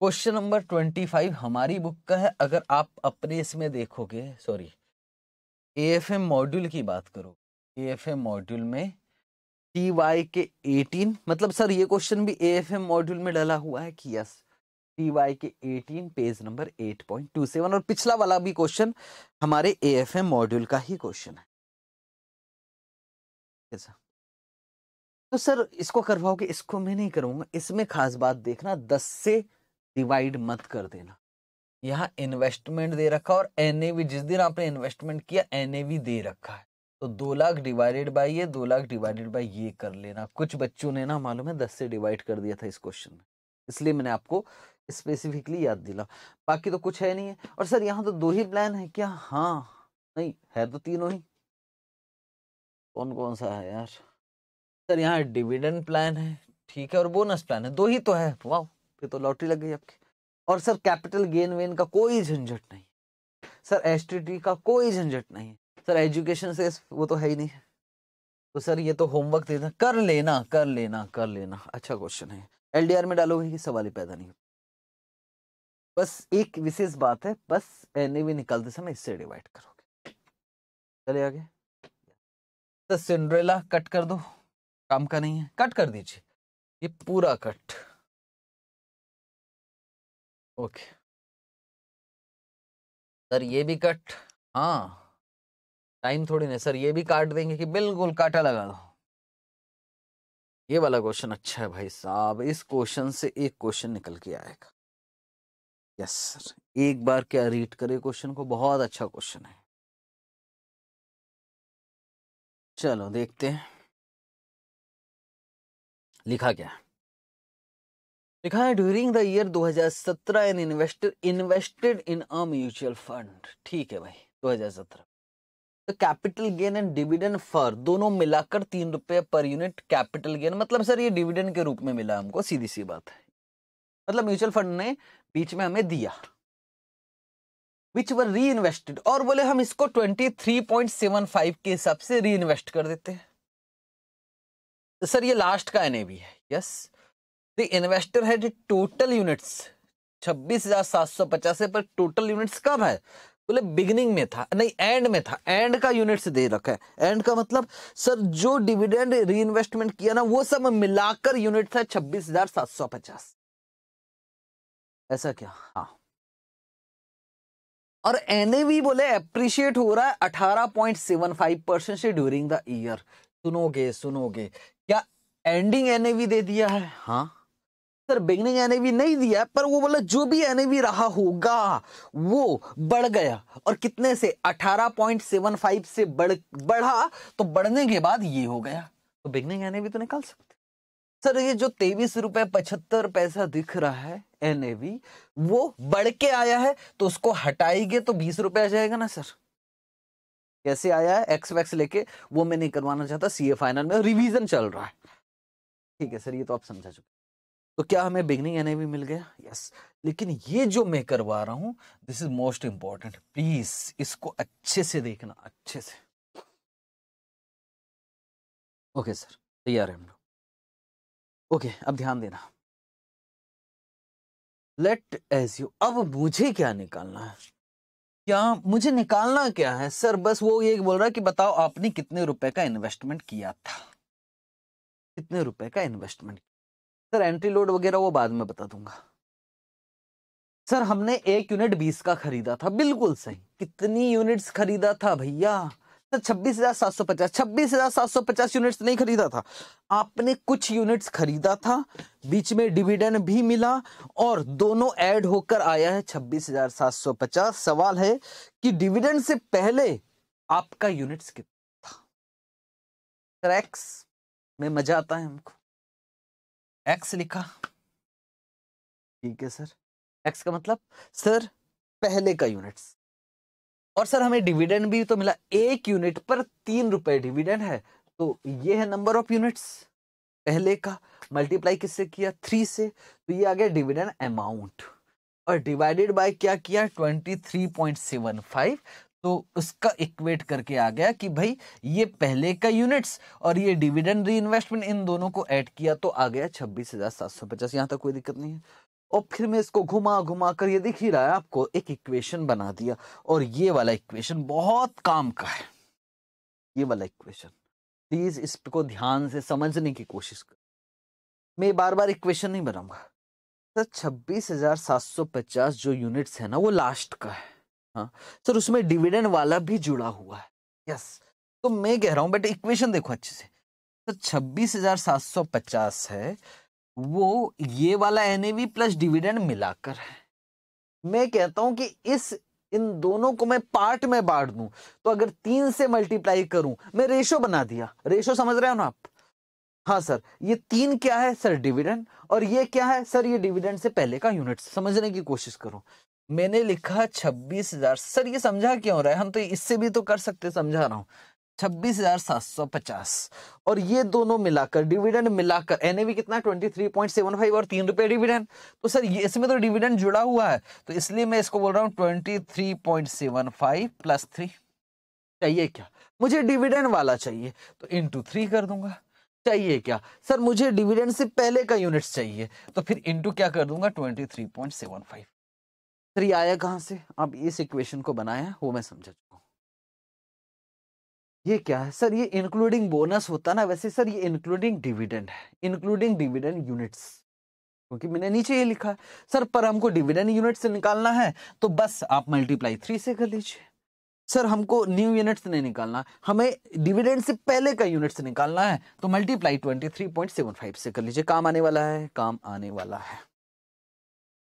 question number twenty five हमारी बुक का है अगर आप अपने इसमें देखोगे sorry A F M module की बात करो ए एफ एम मॉड्यूल में टी वाई के एटीन मतलब सर ये क्वेश्चन भी ए एफ एम मॉड्यूल में डला हुआ है कि यस टी वाई के 18 पेज नंबर 8.27 और पिछला वाला भी क्वेश्चन हमारे ए एफ एम मॉड्यूल का ही क्वेश्चन है तो सर इसको करवाओगे इसको मैं नहीं करूंगा इसमें खास बात देखना दस से डिवाइड मत कर देना यहाँ इन्वेस्टमेंट दे रखा और एन जिस दिन आपने इन्वेस्टमेंट किया एन दे रखा है तो दो लाख डिवाइडेड बाय ये दो लाख डिवाइडेड बाय ये कर लेना कुछ बच्चों ने ना मालूम है दस से डिवाइड कर दिया था इस क्वेश्चन में इसलिए मैंने आपको स्पेसिफिकली याद दिला बाकी तो कुछ है नहीं है और सर यहाँ तो दो ही प्लान है क्या हाँ नहीं है तो तीनों ही कौन कौन सा है यार सर यहाँ डिविडेंड प्लान है ठीक है और बोनस प्लान है दो ही तो है वाह फिर तो लॉटरी लग गई आपकी और सर कैपिटल गेन वेन का कोई झंझट नहीं सर एस का कोई झंझट नहीं सर एजुकेशन से वो तो है ही नहीं है तो सर ये तो होमवर्क देना कर लेना कर लेना कर लेना अच्छा क्वेश्चन है एलडीआर में डालोगे कि सवाल ही पैदा नहीं होता बस एक विशेष बात है बस एन ए निकालते समय इससे डिवाइड करोगे चले आगे तो सिंड्रेला कट कर दो काम का नहीं है कट कर दीजिए ये पूरा कट ओके सर ये भी कट हाँ टाइम थोड़ी नहीं सर ये भी काट देंगे कि बिल्कुल काटा लगा दो ये वाला क्वेश्चन अच्छा है भाई साहब इस क्वेश्चन से एक क्वेश्चन निकल के आएगा यस सर एक बार क्या रीड करे क्वेश्चन को बहुत अच्छा क्वेश्चन है चलो देखते हैं लिखा क्या लिखा है during the year 2017 an investor invested in a mutual fund ठीक है भाई 2017 तो capital gain and dividend for दोनों मिलाकर तीन रुपए पर यूनिट कैपिटल गेन मतलब सर ये डिविडेंड के रूप में मिला हमको सीधी सी बात है मतलब म्यूचुअल फंड ने बीच में हमें दिया विच वर री इन्वेस्टेड और बोले हम इसको 23.75 के हिसाब से री इन्वेस्ट कर देते हैं तो सर ये लास्ट का एन भी है yes the investor had total units छब्बीस हजार सात सौ पचास पर टोटल यूनिट्स कब है बोले बिगनिंग में था नहीं एंड में था एंड का यूनिट्स दे रखा है एंड का मतलब सर जो डिविडेंड री इन्वेस्टमेंट किया ना वो सब मिलाकर यूनिट था छब्बीस हजार सात सौ पचास ऐसा क्या हाँ और एनएवी बोले अप्रिशिएट हो रहा है अठारह पॉइंट सेवन फाइव परसेंट से ड्यूरिंग द ईयर सुनोगे सुनोगे क्या एंडिंग एनएवी दे दिया है हाँ सर बिगनिंग एनएवी नहीं दिया पर वो बोला जो भी एनएवी रहा होगा वो बढ़ गया और कितने से 18.75 से बढ़ बढ़ा तो बढ़ने के बाद ये हो गया तो बिगनिंग एनएवी तो निकाल सकते सर ये जो तेईस रुपए पचहत्तर पैसा दिख रहा है एन वो बढ़ के आया है तो उसको हटाएंगे तो बीस रुपए आ जाएगा ना सर कैसे आया है एक्स वैक्स लेके वो मैं नहीं करवाना चाहता सीए फाइनल में रिवीजन चल रहा है ठीक है सर ये तो आप समझा चुके तो क्या हमें बिगनिंग एन मिल गया यस लेकिन ये जो मैं करवा रहा हूँ this is most important please इसको अच्छे से देखना अच्छे से ओके सर तैयार है हम लोग ओके अब ध्यान देना लेट एज यू अब मुझे क्या निकालना है क्या मुझे निकालना क्या है सर बस वो ये बोल रहा है कि बताओ आपने कितने रुपए का इन्वेस्टमेंट किया था कितने रुपए का इन्वेस्टमेंट सर एंट्री लोड वगैरह वो बाद में बता दूंगा सर हमने एक यूनिट बीस का खरीदा था बिल्कुल सही कितनी यूनिट्स खरीदा था भैया तो छब्बीस हजार सात सौ पचास छब्बीस हजार सात सौ पचास यूनिट्स नहीं खरीदा था आपने कुछ यूनिट्स खरीदा था बीच में डिविडेंड भी मिला और दोनों ऐड होकर आया है छब्बीस हजार सात सौ पचास सवाल है कि डिविडेंड से पहले आपका यूनिट्स कितना था सर एक्स में मजा आता है हमको एक्स लिखा ठीक है सर एक्स का मतलब सर पहले का यूनिट्स और सर हमें डिविडेंड भी तो मिला एक यूनिट पर तीन रुपए डिविडेंड है तो ये है नंबर ऑफ यूनिट्स पहले का मल्टीप्लाई किससे किया थ्री से तो ये आ गया डिविडेंड अमाउंट और डिवाइडेड बाय क्या किया twenty three point seven five तो उसका इक्वेट करके आ गया कि भाई ये पहले का यूनिट्स और ये डिविडेंड री इन दोनों को ऐड किया तो आ गया छब्बीस हजार सात सौ पचास यहाँ तक कोई दिक्कत नहीं है और फिर मैं इसको घुमा घुमा कर ये दिख ही रहा है आपको एक इक्वेशन बना दिया और ये वाला इक्वेशन बहुत काम का है ये वाला इक्वेशन प्लीज इसको ध्यान से समझने की कोशिश कर मैं बार बार इक्वेशन नहीं बनाऊंगा सर छब्बीस हजार सात सौ पचास जो यूनिट्स है ना वो लास्ट का है हाँ सर उसमें डिविडेंड वाला भी जुड़ा हुआ है यस तो मैं कह रहा हूँ बट इक्वेशन देखो अच्छे से सर छब्बीस हजार सात सौ पचास है वो ये वाला एन प्लस डिविडेंड मिलाकर है मैं कहता हूं कि इस इन दोनों को मैं पार्ट में बांट दूं तो अगर तीन से मल्टीप्लाई करूं मैं रेशो बना दिया रेशो समझ रहे हो ना आप हाँ सर ये तीन क्या है सर डिविडेंड और ये क्या है सर ये डिविडेंड से पहले का यूनिट समझने की कोशिश करो मैंने लिखा छब्बीस हजार सर ये समझा क्यों रहा है हम तो इससे भी तो कर सकते समझा रहा हूँ छब्बीस हजार सात सौ पचास और ये दोनों मिलाकर डिविडेंड मिलाकर एनएवी कितना twenty three point seven five और तीन रुपये डिविडेंड तो सर ये इसमें तो डिविडेंड जुड़ा हुआ है तो इसलिए मैं इसको बोल रहा हूँ twenty three point seven five plus three चाहिए क्या मुझे डिविडेंड वाला चाहिए तो इंटू थ्री कर दूंगा चाहिए क्या सर मुझे डिविडेंड से पहले का यूनिट्स चाहिए तो फिर इंटू क्या कर दूंगा twenty three point seven five sir ये आया कहाँ से आप इस इक्वेशन को बनाया वो मैं समझा ये क्या है सर ये इंक्लूडिंग बोनस होता ना वैसे सर ये इंक्लूडिंग डिविडेंड है इंक्लूडिंग डिविडेंड यूनिट्स क्योंकि मैंने नीचे ये लिखा सर पर हमको डिविडेंड यूनिट्स से निकालना है तो बस आप मल्टीप्लाई थ्री से कर लीजिए सर हमको न्यू यूनिट्स नहीं निकालना हमें डिविडेंड से पहले का यूनिट निकालना है तो multiply twenty three point seven five से कर लीजिए काम आने वाला है काम आने वाला है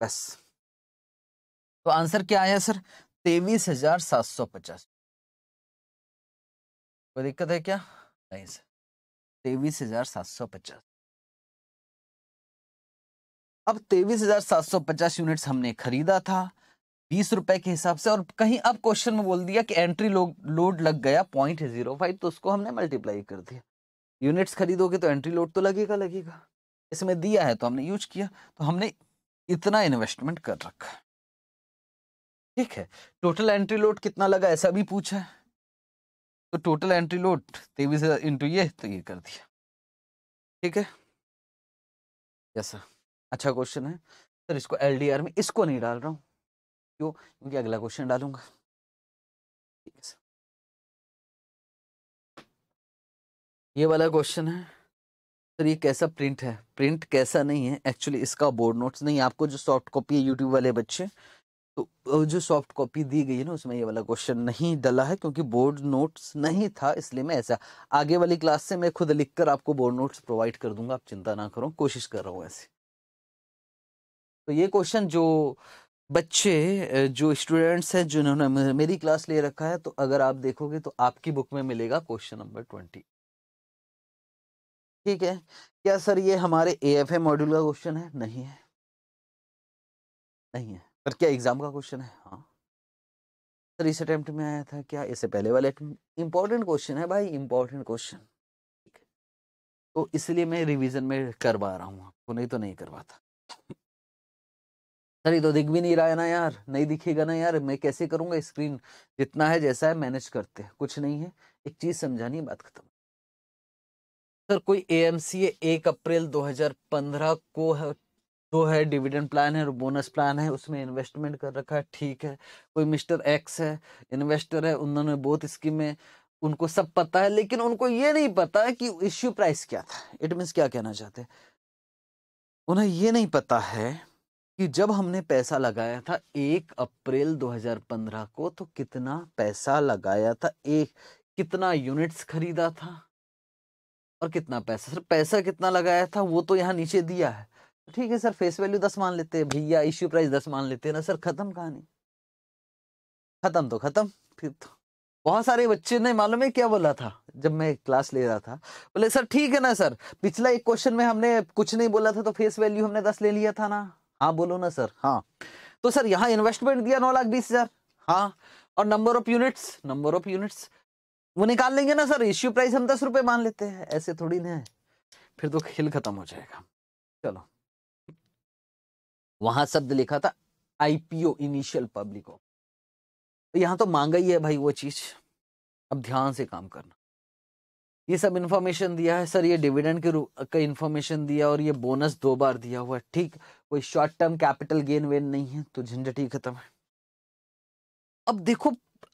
बस तो आंसर क्या आया सर तेवीस हजार सात सौ पचास कोई दिक्कत है क्या नहीं सर तेईस हजार सात सौ पचास अब तेईस हजार सात सौ पचास यूनिट्स हमने खरीदा था बीस रुपए के हिसाब से और कहीं अब क्वेश्चन में बोल दिया कि एंट्री लोड लग गया पॉइंट जीरो फाइव तो उसको हमने मल्टीप्लाई कर दिया यूनिट्स खरीदोगे तो एंट्री लोड तो लगेगा लगेगा इसमें दिया है तो हमने यूज किया तो हमने इतना इन्वेस्टमेंट कर रखा ठीक है टोटल एंट्री लोड कितना लगा ऐसा भी पूछा है तो टोटल एंट्री लोड तेईस हज़ार इंटू ये तो ये कर दिया ठीक है यस सर अच्छा क्वेश्चन है सर इसको एलडीआर में इसको नहीं डाल रहा हूँ क्यों क्योंकि अगला क्वेश्चन डालूंगा ठीक है सर ये वाला क्वेश्चन है सर ये कैसा प्रिंट है प्रिंट कैसा नहीं है एक्चुअली इसका बोर्ड नोट्स नहीं आपको जो सॉफ्ट कॉपी है यूट्यूब वाले बच्चे तो जो सॉफ्ट कॉपी दी गई है ना उसमें ये वाला क्वेश्चन नहीं डला है क्योंकि बोर्ड नोट्स नहीं था इसलिए मैं ऐसा आगे वाली क्लास से मैं खुद लिखकर आपको बोर्ड नोट्स प्रोवाइड कर दूंगा आप चिंता ना करो कोशिश कर रहा हूँ ऐसे तो ये क्वेश्चन जो बच्चे जो स्टूडेंट्स हैं जिन्होंने मेरी क्लास ले रखा है तो अगर आप देखोगे तो आपकी बुक में मिलेगा क्वेश्चन नंबर ट्वेंटी ठीक है क्या सर ये हमारे ए एफ ए मॉड्यूल का क्वेश्चन है नहीं है नहीं है सर क्या एग्ज़ाम का क्वेश्चन है हाँ सर इस अटैम्प्ट में आया था क्या इससे पहले वाले इंपॉर्टेंट क्वेश्चन है भाई इंपॉर्टेंट क्वेश्चन तो इसलिए मैं रिवीजन में करवा रहा हूँ आपको नहीं तो नहीं करवाता सर ये तो दिख भी नहीं रहा है ना यार नहीं दिखेगा ना यार मैं कैसे करूँगा स्क्रीन जितना है जैसा है मैनेज करते हैं कुछ नहीं है एक चीज़ समझानी बात खत्म सर कोई ए एम सी एक अप्रैल 2015 को जो तो है डिविडेंड प्लान है और बोनस प्लान है उसमें इन्वेस्टमेंट कर रखा है ठीक है कोई मिस्टर एक्स है इन्वेस्टर है उन्होंने बहुत स्कीमें उनको सब पता है लेकिन उनको ये नहीं पता कि इश्यू प्राइस क्या था इट मीन्स क्या कहना चाहते हैं उन्हें ये नहीं पता है कि जब हमने पैसा लगाया था एक अप्रैल 2015 को तो कितना पैसा लगाया था एक कितना यूनिट्स खरीदा था और कितना पैसा सर पैसा कितना लगाया था वो तो यहाँ नीचे दिया है ठीक है सर फेस वैल्यू दस मान लेते हैं भैया इश्यू प्राइस दस मान लेते हैं ना सर खत्म कहानी खत्म तो खत्म फिर तो बहुत सारे बच्चे ने मालूम है क्या बोला था जब मैं क्लास ले रहा था बोले सर ठीक है ना सर पिछला एक क्वेश्चन में हमने कुछ नहीं बोला था तो फेस वैल्यू हमने दस ले लिया था ना हाँ बोलो ना सर हाँ तो सर यहाँ इन्वेस्टमेंट दिया नौ लाख बीस हजार हाँ और number of units number of units वो निकाल लेंगे ना सर इश्यू प्राइस हम दस रुपए मान लेते हैं ऐसे थोड़ी ना है फिर तो खेल खत्म हो जाएगा चलो वहां शब्द लिखा था आईपीओ इनिशियल पब्लिक ऑफ तो यहां तो मांगा ही है भाई वो चीज अब ध्यान से काम करना ये सब इन्फॉर्मेशन दिया है सर ये डिविडेंड के रूप का इन्फॉर्मेशन दिया और ये बोनस दो बार दिया हुआ है ठीक कोई शॉर्ट टर्म कैपिटल गेन वेन नहीं है तो झंझट ही खत्म है अब देखो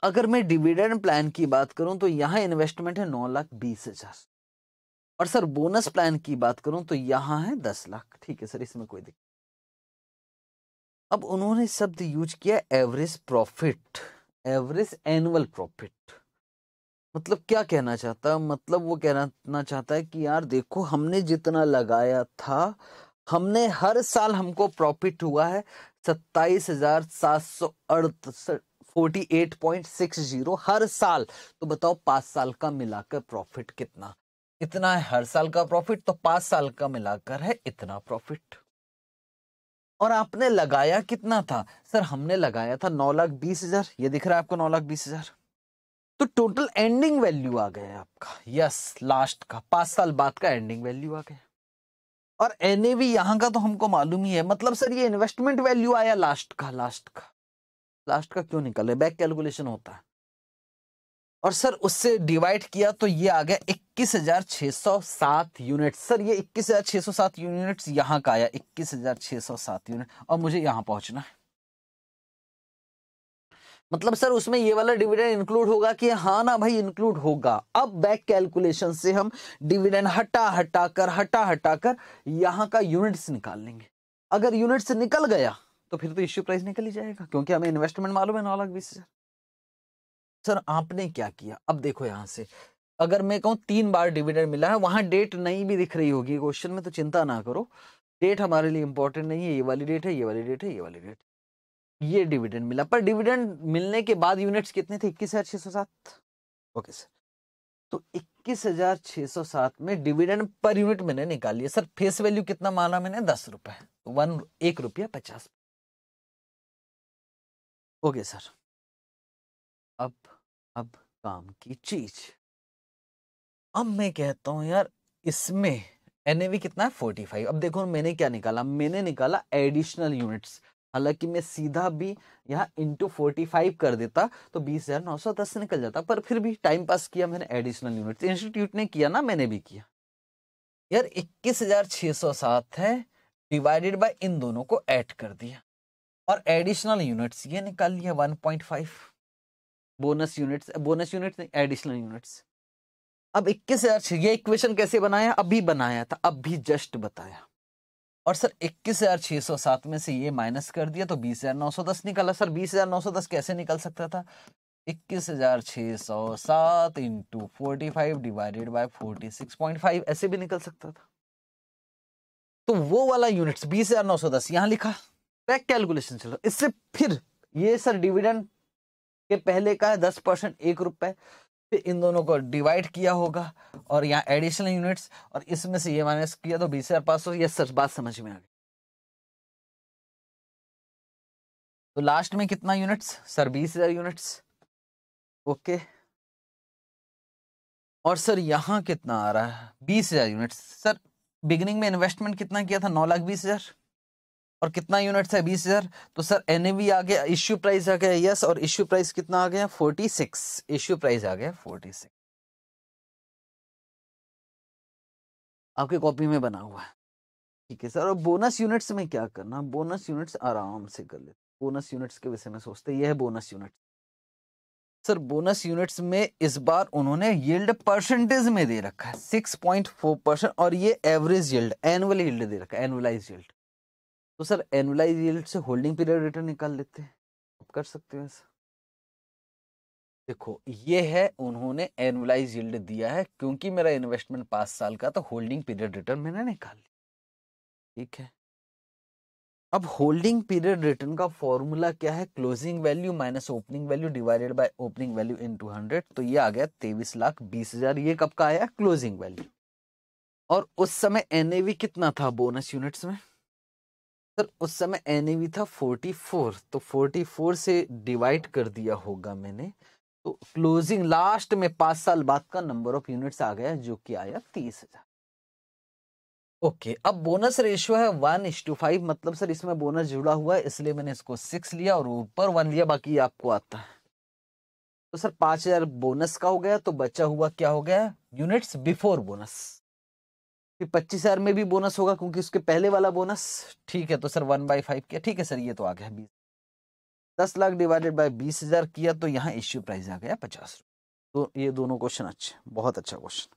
अगर मैं डिविडेंड प्लान की बात करूं तो यहाँ इन्वेस्टमेंट है नौ लाख बीस हजार और सर बोनस प्लान की बात करूं तो यहाँ है दस लाख ठीक है सर इसमें कोई दिक्कत अब उन्होंने शब्द यूज किया average profit average annual profit मतलब क्या कहना चाहता है मतलब वो कहना चाहता है कि यार देखो हमने जितना लगाया था हमने हर साल हमको प्रॉफिट हुआ है सत्ताईस हजार सात सौ अड़सठ forty eight point six zero हर साल तो बताओ पांच साल का मिलाकर प्रॉफिट कितना इतना है हर साल का प्रॉफिट तो पांच साल का मिलाकर है इतना प्रॉफिट और आपने लगाया कितना था सर हमने लगाया था नौ लाख बीस हजार ये दिख रहा है आपको नौ लाख बीस हजार तो टोटल एंडिंग वैल्यू आ गया आपका यस लास्ट का पांच साल बाद का एंडिंग वैल्यू आ गया और एन वी यहाँ का तो हमको मालूम ही है मतलब सर ये इन्वेस्टमेंट वैल्यू आया लास्ट का लास्ट का लास्ट का क्यों निकल रहा है बैक कैलकुलेशन होता है और सर उससे डिवाइड किया तो ये आ गया इक्कीस हजार सौ सात यूनिट सर ये इक्कीस हजार सौ सात यूनिट्स यहाँ का आया इक्कीस हजार सौ सात यूनिट और मुझे यहाँ पहुंचना है मतलब सर उसमें ये वाला डिविडेंड इंक्लूड होगा कि हाँ ना भाई इंक्लूड होगा अब बैक कैलकुलेशन से हम डिविडेंड हटा हटा कर हटा हटा कर यहाँ का यूनिट्स निकाल लेंगे अगर यूनिट्स निकल गया तो फिर तो इश्यू प्राइस निकल ही जाएगा क्योंकि हमें इन्वेस्टमेंट मालूम है नौ लाख बीस हजार सर आपने क्या किया अब देखो यहाँ से अगर मैं कहूँ तीन बार डिविडेंड मिला है वहाँ डेट नहीं भी दिख रही होगी क्वेश्चन में तो चिंता ना करो डेट हमारे लिए इंपॉर्टेंट नहीं है ये वाली डेट है ये वाली डेट है ये वाली डेट ये डिविडेंड मिला पर डिविडेंड मिलने के बाद यूनिट्स कितने थे इक्कीस हजार छह सौ सात ओके सर तो इक्कीस हजार छह सौ सात में डिविडेंड पर यूनिट मैंने निकाल लिया सर फेस वैल्यू कितना माना मैंने दस रुपए वन एक रुपया पचास ओके सर अब अब काम की चीज अब मैं कहता हूं यार इसमें एन कितना है फोर्टी फाइव अब देखो मैंने क्या निकाला मैंने निकाला एडिशनल यूनिट्स हालांकि मैं सीधा भी यहाँ इंटू फोर्टी फाइव कर देता तो बीस हजार नौ सौ दस निकल जाता पर फिर भी टाइम पास किया मैंने एडिशनल यूनिट्स इंस्टीट्यूट ने किया ना मैंने भी किया यार इक्कीस हजार छह सौ सात है डिवाइडेड बाय इन दोनों को ऐड कर दिया और एडिशनल यूनिट्स ये निकाल लिया one point five bonus units bonus units additional units अब इक्कीस हजार ये इक्वेशन कैसे बनाया अभी बनाया था अभी जस्ट बताया और सर इक्कीस हजार छः सौ सात में से ये माइनस कर दिया तो बीस हजार नौ सौ दस निकला सर बीस हजार नौ सौ दस कैसे निकल सकता था इक्कीस हजार छः सौ सात into forty five divided by forty six point five ऐसे भी निकल सकता था तो वो वाला यूनिट्स बीस हजार नौ सौ दस यहाँ लिखा बैक कैलकुलेशन चलो इससे फिर ये सर डिविडेंड के पहले का है दस परसेंट एक रुपए फिर इन दोनों को डिवाइड किया होगा और यहाँ एडिशनल यूनिट्स और इसमें से ये माइनस किया तो बीस हज़ार पाँच सौ ये सच बात समझ में आ गई तो लास्ट में कितना यूनिट्स सर बीस हज़ार यूनिट्स ओके और सर यहाँ कितना आ रहा है बीस हज़ार यूनिट्स सर बिगिनिंग में इन्वेस्टमेंट कितना किया था नौ लाख बीस हज़ार और कितना यूनिट्स है बीस हज़ार तो सर एन आ गया इश्यू प्राइस आ गया यस और इश्यू प्राइस कितना आ गया फोर्टी सिक्स इश्यू प्राइस आ गया फोर्टी सिक्स आपकी कॉपी में बना हुआ है ठीक है सर और बोनस यूनिट्स में क्या करना बोनस यूनिट्स आराम से कर लेते बोनस यूनिट्स के विषय में सोचते यह है bonus unit sir bonus units में इस बार उन्होंने यील्ड परसेंटेज में दे रखा है सिक्स पॉइंट फोर परसेंट और ये एवरेज यील्ड एनुअल यील्ड दे रखा है एनुअलाइज यील्ड तो सर एनुलाइज यील्ड से होल्डिंग पीरियड रिटर्न निकाल लेते हैं आप कर सकते हो ऐसा देखो ये है उन्होंने एनुलाइज यील्ड दिया है क्योंकि मेरा इन्वेस्टमेंट पांच साल का तो होल्डिंग पीरियड रिटर्न मैंने निकाल लिया ठीक है अब होल्डिंग पीरियड रिटर्न का फॉर्मूला क्या है closing value minus opening value divided by opening value into hundred तो ये आ गया तेईस लाख बीस हजार ये कब का आया क्लोजिंग वैल्यू और उस समय एनएवी कितना था बोनस यूनिट्स में सर उस समय एन था फोर्टी फोर तो फोर्टी फोर से डिवाइड कर दिया होगा मैंने तो क्लोजिंग लास्ट में पांच साल बाद का नंबर ऑफ यूनिट्स आ गया जो कि आया तीस हजार ओके अब बोनस रेशियो है वन इस टू फाइव मतलब सर इसमें बोनस जुड़ा हुआ है इसलिए मैंने इसको सिक्स लिया और ऊपर वन लिया बाकी आपको आता है तो सर पांच हजार बोनस का हो गया तो बचा हुआ क्या हो गया यूनिट्स बिफोर बोनस कि पच्चीस हजार में भी बोनस होगा क्योंकि उसके पहले वाला बोनस ठीक है तो सर वन बाई फाइव किया ठीक है सर ये तो आ गया बीस दस लाख डिवाइडेड बाई बीस हजार किया तो यहाँ इश्यू प्राइस आ गया पचास तो ये दोनों क्वेश्चन अच्छे बहुत अच्छा क्वेश्चन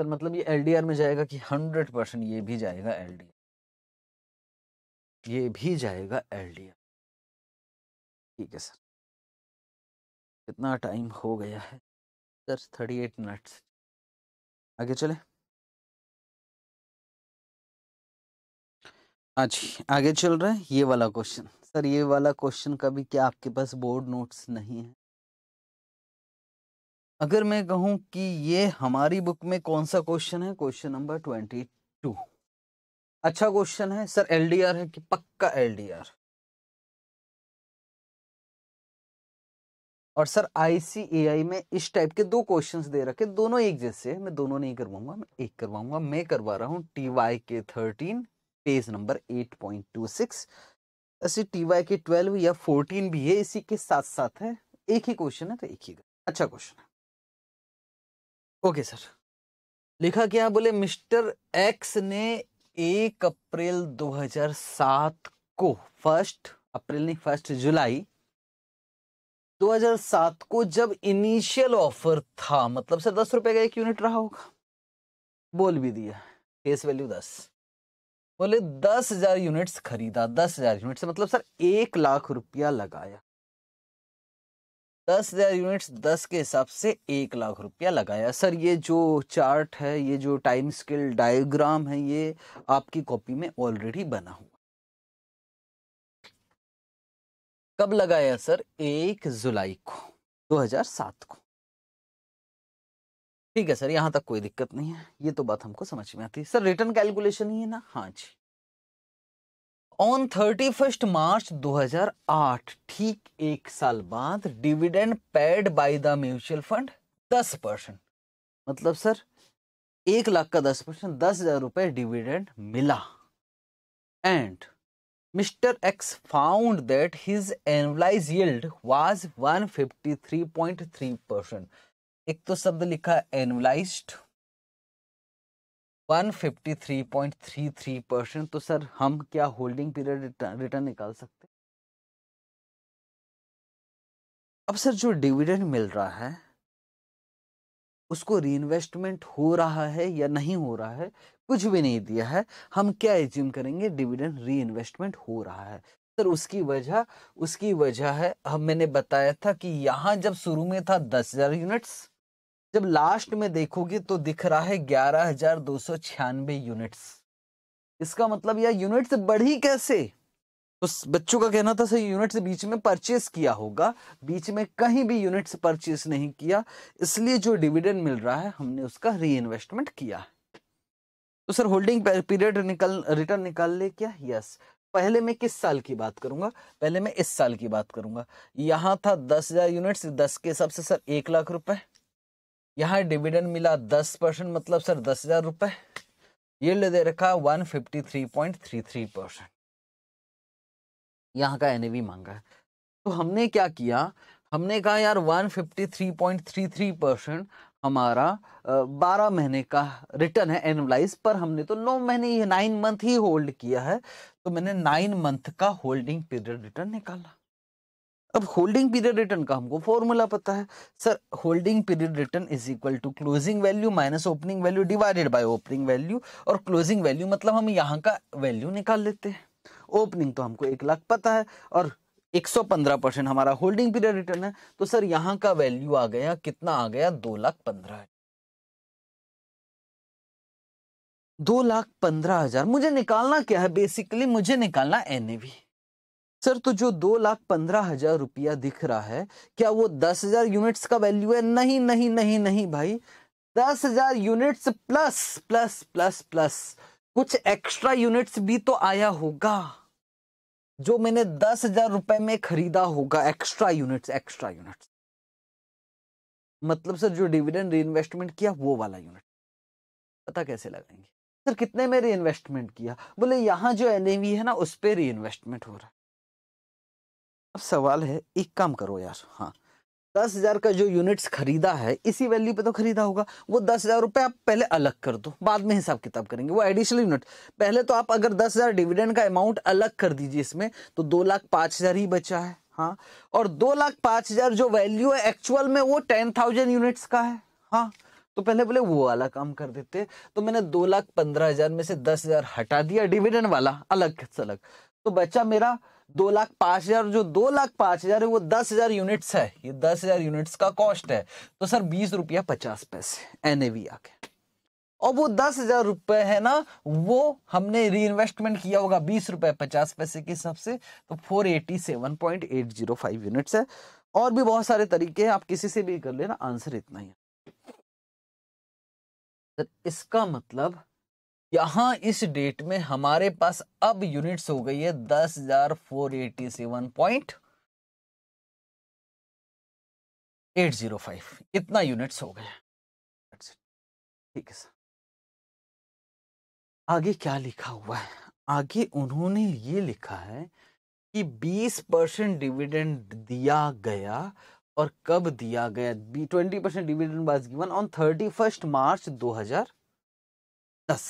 सर मतलब ये एल में जाएगा कि हंड्रेड परसेंट ये भी जाएगा एल ये भी जाएगा एल ठीक है सर कितना टाइम हो गया है सर थर्टी एट मिनट्स आगे चले अच्छी हाँ आगे चल रहा है ये वाला क्वेश्चन सर ये वाला क्वेश्चन का भी क्या आपके पास बोर्ड नोट्स नहीं है अगर मैं कहूं कि ये हमारी बुक में कौन सा क्वेश्चन है क्वेश्चन नंबर ट्वेंटी टू अच्छा क्वेश्चन है सर एलडीआर है कि पक्का एलडीआर और सर आईसीएआई में इस टाइप के दो क्वेश्चंस दे रखे दोनों एक जैसे मैं दोनों नहीं करवाऊंगा मैं एक करवाऊंगा मैं करवा रहा हूँ T Y K thirteen page number eight point two six ऐसे टी वाई के ट्वेल्व या फोर्टीन भी है इसी के साथ साथ है एक ही क्वेश्चन है तो एक ही अच्छा क्वेश्चन है ओके सर लिखा क्या बोले मिस्टर एक्स ने एक अप्रैल 2007 को फर्स्ट अप्रैल नहीं फर्स्ट जुलाई 2007 को जब इनिशियल ऑफर था मतलब सर दस रुपए का एक यूनिट रहा होगा बोल भी दिया फेस वैल्यू दस बोले दस हजार यूनिट्स खरीदा दस हजार यूनिट्स मतलब सर एक लाख रुपया लगाया दस हजार यूनिट्स दस के हिसाब से एक लाख रुपया लगाया सर ये जो चार्ट है ये जो टाइम स्केल डायग्राम है ये आपकी कॉपी में ऑलरेडी बना हुआ कब लगाया सर एक जुलाई को 2007 को ठीक है सर यहां तक कोई दिक्कत नहीं है ये तो बात हमको समझ में आती है सर रिटर्न कैलकुलेशन ही है ना हाँ जी ऑन थर्टी फर्स्ट मार्च 2008 ठीक एक साल बाद dividend paid by the mutual fund 10 percent मतलब सर एक लाख का दस परसेंट दस हजार रुपए डिविडेंड मिला and Mr. X found that his annualized yield was 153.3 percent एक तो शब्द लिखा एनुलाइज्ड 153.33 परसेंट तो सर हम क्या होल्डिंग पीरियड रिटर्न निकाल सकते अब सर जो डिविडेंड मिल रहा है उसको रीइन्वेस्टमेंट हो रहा है या नहीं हो रहा है कुछ भी नहीं दिया है हम क्या एज्यूम करेंगे डिविडेंड रीइन्वेस्टमेंट हो रहा है सर उसकी वजह उसकी वजह है हम मैंने बताया था कि यहाँ जब शुरू में था दस हजार यूनिट्स जब लास्ट में देखोगे तो दिख रहा है ग्यारह हजार दो सौ छियानबे यूनिट्स इसका मतलब यह यूनिट्स बढ़ी कैसे तो बच्चों का कहना था सर यूनिट्स बीच में परचेस किया होगा बीच में कहीं भी यूनिट्स परचेस नहीं किया इसलिए जो डिविडेंड मिल रहा है हमने उसका रीइन्वेस्टमेंट किया है तो सर होल्डिंग पीरियड निकल रिटर्न निकाल ले क्या यस पहले मैं किस साल की बात करूंगा पहले मैं इस साल की बात करूंगा यहाँ था दस हजार यूनिट्स दस के हिसाब से सर एक लाख रुपए यहाँ डिविडेंड मिला दस परसेंट मतलब सर दस हजार रुपए ये ले दे रखा one fifty three point three three percent यहाँ का एवी मांगा है तो हमने क्या किया हमने कहा यार one fifty three point three three percent हमारा बारह महीने का रिटर्न है एनुलाइज पर हमने तो नौ महीने ही नाइन मंथ ही होल्ड किया है तो मैंने नाइन मंथ का होल्डिंग पीरियड रिटर्न निकाला अब होल्डिंग पीरियड रिटर्न का हमको फॉर्मूला पता है sir holding period return is equal to closing value minus opening value divided by opening value और क्लोजिंग वैल्यू मतलब हम यहाँ का वैल्यू निकाल लेते हैं ओपनिंग तो हमको एक लाख पता है और 115 परसेंट हमारा होल्डिंग पीरियड रिटर्न है तो सर यहाँ का वैल्यू आ गया कितना आ गया दो लाख पंद्रह दो लाख पंद्रह हजार मुझे निकालना क्या है बेसिकली मुझे निकालना एनएवी सर तो जो दो लाख पंद्रह हजार रुपया दिख रहा है क्या वो दस हजार यूनिट्स का वैल्यू है नहीं नहीं नहीं नहीं भाई दस हजार units plus plus plus plus कुछ एक्स्ट्रा यूनिट्स भी तो आया होगा जो मैंने दस हजार रुपए में खरीदा होगा एक्स्ट्रा यूनिट्स एक्स्ट्रा यूनिट्स मतलब सर जो डिविडेंड इन्वेस्टमेंट किया वो वाला यूनिट पता कैसे लगाएंगे सर कितने में इन्वेस्टमेंट किया बोले यहाँ जो एन है ना उस पर इन्वेस्टमेंट हो रहा है अब सवाल है एक काम करो यार हाँ दस हजार का जो यूनिट्स खरीदा है इसी वैल्यू पे तो खरीदा होगा वो दस हजार रुपये आप पहले अलग कर दो बाद में हिसाब किताब करेंगे वो एडिशनल यूनिट पहले तो आप अगर दस हजार डिविडेंड का अमाउंट अलग कर दीजिए इसमें तो दो लाख पांच हजार ही बचा है हाँ और दो लाख पांच हजार जो वैल्यू है एक्चुअल में वो टेन थाउजेंड यूनिट्स का है हाँ तो पहले बोले वो वाला काम कर देते तो मैंने दो लाख पंद्रह हजार में से दस हजार हटा दिया डिविडेंड वाला अलग से अलग तो बचा मेरा दो लाख पांच हजार जो दो लाख पांच हजार है वो दस हजार यूनिट्स है ये दस हजार यूनिट्स का कॉस्ट है तो सर बीस रुपया पचास पैसे एन आके और वो दस हजार रुपए है ना वो हमने इन्वेस्टमेंट किया होगा बीस रुपए पचास पैसे के हिसाब से तो four eighty seven point eight zero five units है और भी बहुत सारे तरीके हैं आप किसी से भी कर लेना आंसर इतना ही है सर इसका मतलब यहाँ इस डेट में हमारे पास अब यूनिट्स हो गई है दस हजार four eighty seven point eight zero five इतना यूनिट्स हो गया ठीक है सर आगे क्या लिखा हुआ है आगे उन्होंने ये लिखा है कि 20 परसेंट डिविडेंड दिया गया और कब दिया गया twenty percent dividend was given on thirty first March हजार दस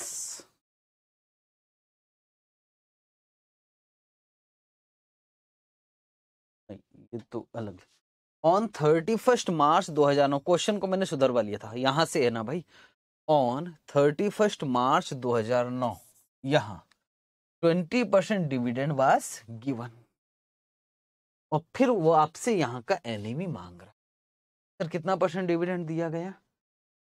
ये तो अलग ऑन थर्टी फर्स्ट मार्च दो हजार नौ क्वेश्चन को मैंने सुधरवा लिया था यहां से है ना भाई ऑन थर्टी फर्स्ट मार्च दो हजार नौ यहां twenty percent dividend was given और फिर वो आपसे यहाँ का एलिमी मांग रहा सर कितना परसेंट डिविडेंड दिया गया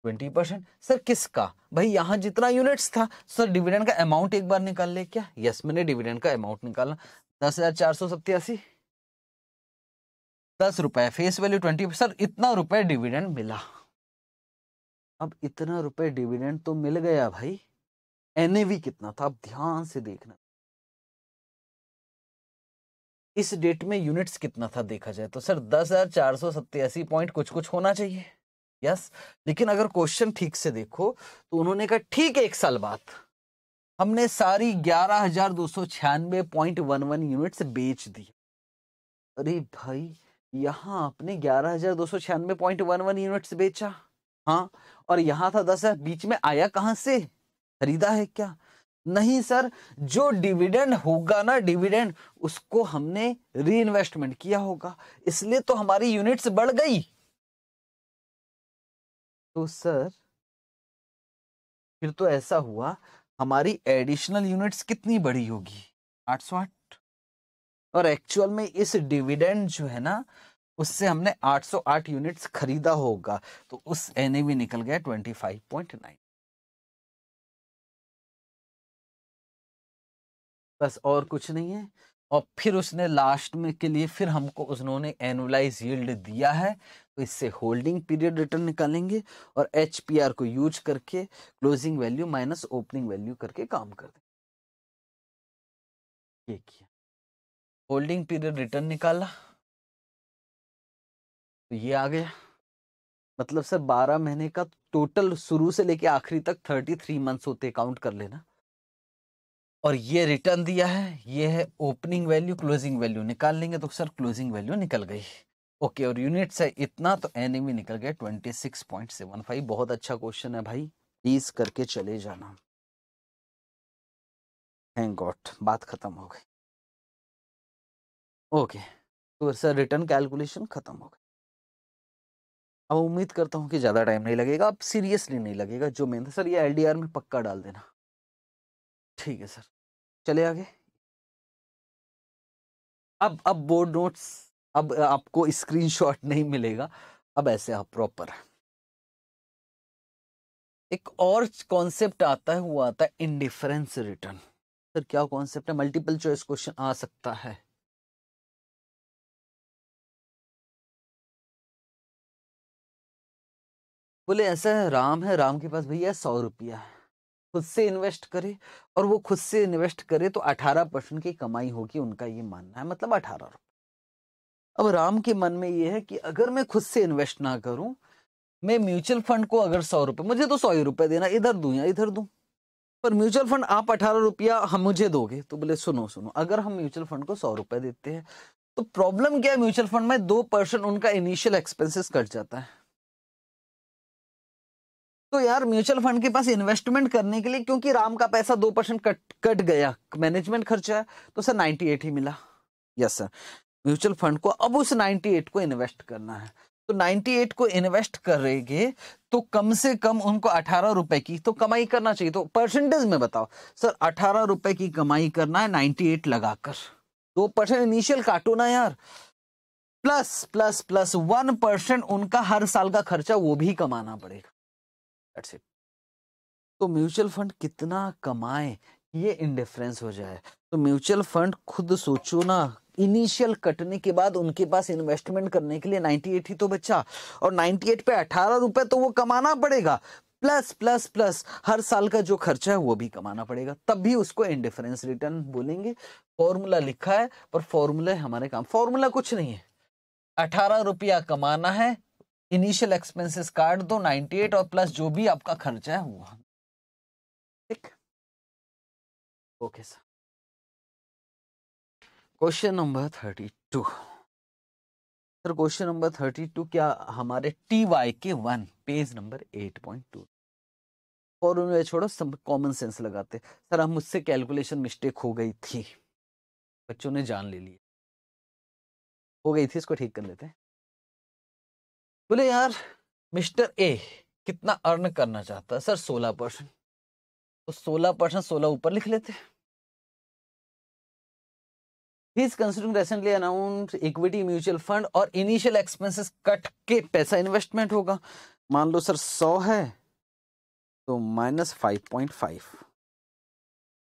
ट्वेंटी परसेंट सर किसका भाई यहाँ जितना यूनिट्स था सर डिविडेंड का अमाउंट एक बार निकाल ले क्या यस मैंने डिविडेंड का अमाउंट निकाला दस हजार चार सौ सत्यासी दस रुपए फेस वैल्यू ट्वेंटी सर इतना रुपए डिविडेंड मिला अब इतना रुपए डिविडेंड तो मिल गया भाई एन कितना था आप ध्यान से देखना इस डेट में यूनिट्स कितना था देखा जाए तो सर दस हजार चार सौ सत्यासी पॉइंट कुछ कुछ होना चाहिए यस लेकिन अगर क्वेश्चन ठीक से देखो तो उन्होंने कहा ठीक है एक साल बाद हमने सारी ग्यारह हजार दो सौ छियानवे पॉइंट वन वन यूनिट बेच दी अरे भाई यहाँ आपने ग्यारह हजार दो सौ छियानवे पॉइंट वन वन यूनिट्स बेचा हाँ और यहाँ था दस हजार बीच में आया कहाँ से खरीदा है क्या नहीं सर जो डिविडेंड होगा ना डिविडेंड उसको हमने री इन्वेस्टमेंट किया होगा इसलिए तो हमारी यूनिट्स बढ़ गई तो सर फिर तो ऐसा हुआ हमारी एडिशनल यूनिट्स कितनी बड़ी होगी आठ सौ आठ और एक्चुअल में इस डिविडेंड जो है ना उससे हमने 808 यूनिट्स खरीदा होगा तो उस एन निकल गया 25.9 बस और कुछ नहीं है और फिर उसने लास्ट में के लिए फिर हमको उन्होंने एनुलाइज यील्ड दिया है तो इससे होल्डिंग पीरियड रिटर्न निकालेंगे और एच को यूज करके closing value minus opening value करके काम कर देंगे ये किया होल्डिंग पीरियड रिटर्न निकाला तो ये आ गया मतलब सर बारह महीने का टोटल शुरू से लेके आखिरी तक थर्टी थ्री मंथ्स होते काउंट कर लेना और ये रिटर्न दिया है ये है ओपनिंग वैल्यू क्लोजिंग वैल्यू निकाल लेंगे तो सर क्लोजिंग वैल्यू निकल गई ओके और यूनिट से इतना तो एनिमी निकल गया twenty six point seven five बहुत अच्छा क्वेश्चन है भाई प्लीज करके चले जाना थैंक गॉड बात खत्म हो गई ओके तो सर रिटर्न कैलकुलेशन खत्म हो गई अब उम्मीद करता हूँ कि ज़्यादा टाइम नहीं लगेगा अब सीरियसली नहीं लगेगा जो मेन सर ये एलडीआर में पक्का डाल देना ठीक है सर चले आगे अब अब बोर्ड नोट्स अब आपको स्क्रीनशॉट नहीं मिलेगा अब ऐसे आप प्रॉपर एक और कॉन्सेप्ट आता है वो आता है इंडिफरेंस रिटर्न सर क्या कॉन्सेप्ट है मल्टीपल चॉइस क्वेश्चन आ सकता है बोले ऐसा है राम है राम के पास भैया सौ रुपया है खुद से इन्वेस्ट करे और वो खुद से इन्वेस्ट करे तो अठारह परसेंट की कमाई होगी उनका ये मानना है मतलब अठारह रुपये अब राम के मन में ये है कि अगर मैं खुद से इन्वेस्ट ना करूं मैं म्यूचुअल फंड को अगर सौ रुपये मुझे तो सौ ही रुपये देना इधर दूं या इधर दूं पर म्यूचुअल फंड आप अठारह रुपया हम मुझे दोगे तो बोले सुनो सुनो अगर हम म्यूचुअल फंड को सौ रुपये देते हैं तो प्रॉब्लम क्या है म्यूचुअल फंड में दो परसेंट उनका इनिशियल एक्सपेंसेस कट जाता है तो यार म्यूचुअल फंड के पास इन्वेस्टमेंट करने के लिए क्योंकि राम का पैसा दो परसेंट कट कट गया मैनेजमेंट खर्चा है तो सर नाइन्टी एट ही मिला यस सर म्यूचुअल फंड को अब उस 98 को इन्वेस्ट करना है तो 98 को इन्वेस्ट करेंगे तो कम से कम उनको अठारह रुपए की तो कमाई करना चाहिए तो परसेंटेज में बताओ सर अठारह रुपए की कमाई करना है 98 लगाकर दो परसेंट इनिशियल काटो ना यार plus plus plus one percent उनका हर साल का खर्चा वो भी कमाना पड़ेगा तो म्यूचुअल फंड कितना कमाए ये इंडिफरेंस हो जाए तो म्यूचुअल फंड खुद सोचो ना इनिशियल कटने के बाद उनके पास इन्वेस्टमेंट करने के लिए 98 ही तो बच्चा और 98 पे अठारह रुपए तो वो कमाना पड़ेगा प्लस प्लस प्लस हर साल का जो खर्चा है वो भी कमाना पड़ेगा तब भी उसको इंडिफरेंस रिटर्न बोलेंगे फॉर्मूला लिखा है पर फॉर्मूला हमारे काम फॉर्मूला कुछ नहीं है अठारह रुपया कमाना है इनिशियल एक्सपेंसेस काट दो 98 और प्लस जो भी आपका खर्चा है वो ठीक okay sir question number thirty two sir question number thirty two क्या हमारे T Y K one page number eight point two और उन्हें छोड़ो सब कॉमन सेंस लगाते सर हम मुझसे कैलकुलेशन मिस्टेक हो गई थी बच्चों ने जान ले ली हो गई थी इसको ठीक कर लेते हैं बोले यार मिस्टर ए कितना अर्न करना चाहता है सर सोलह परसेंट तो सोलह परसेंट सोलह ऊपर लिख लेते हैं he is considering recently announce equity mutual fund और इनिशियल एक्सपेंसिस कट के पैसा इन्वेस्टमेंट होगा मान लो सर सौ है तो माइनस फाइव पॉइंट फाइव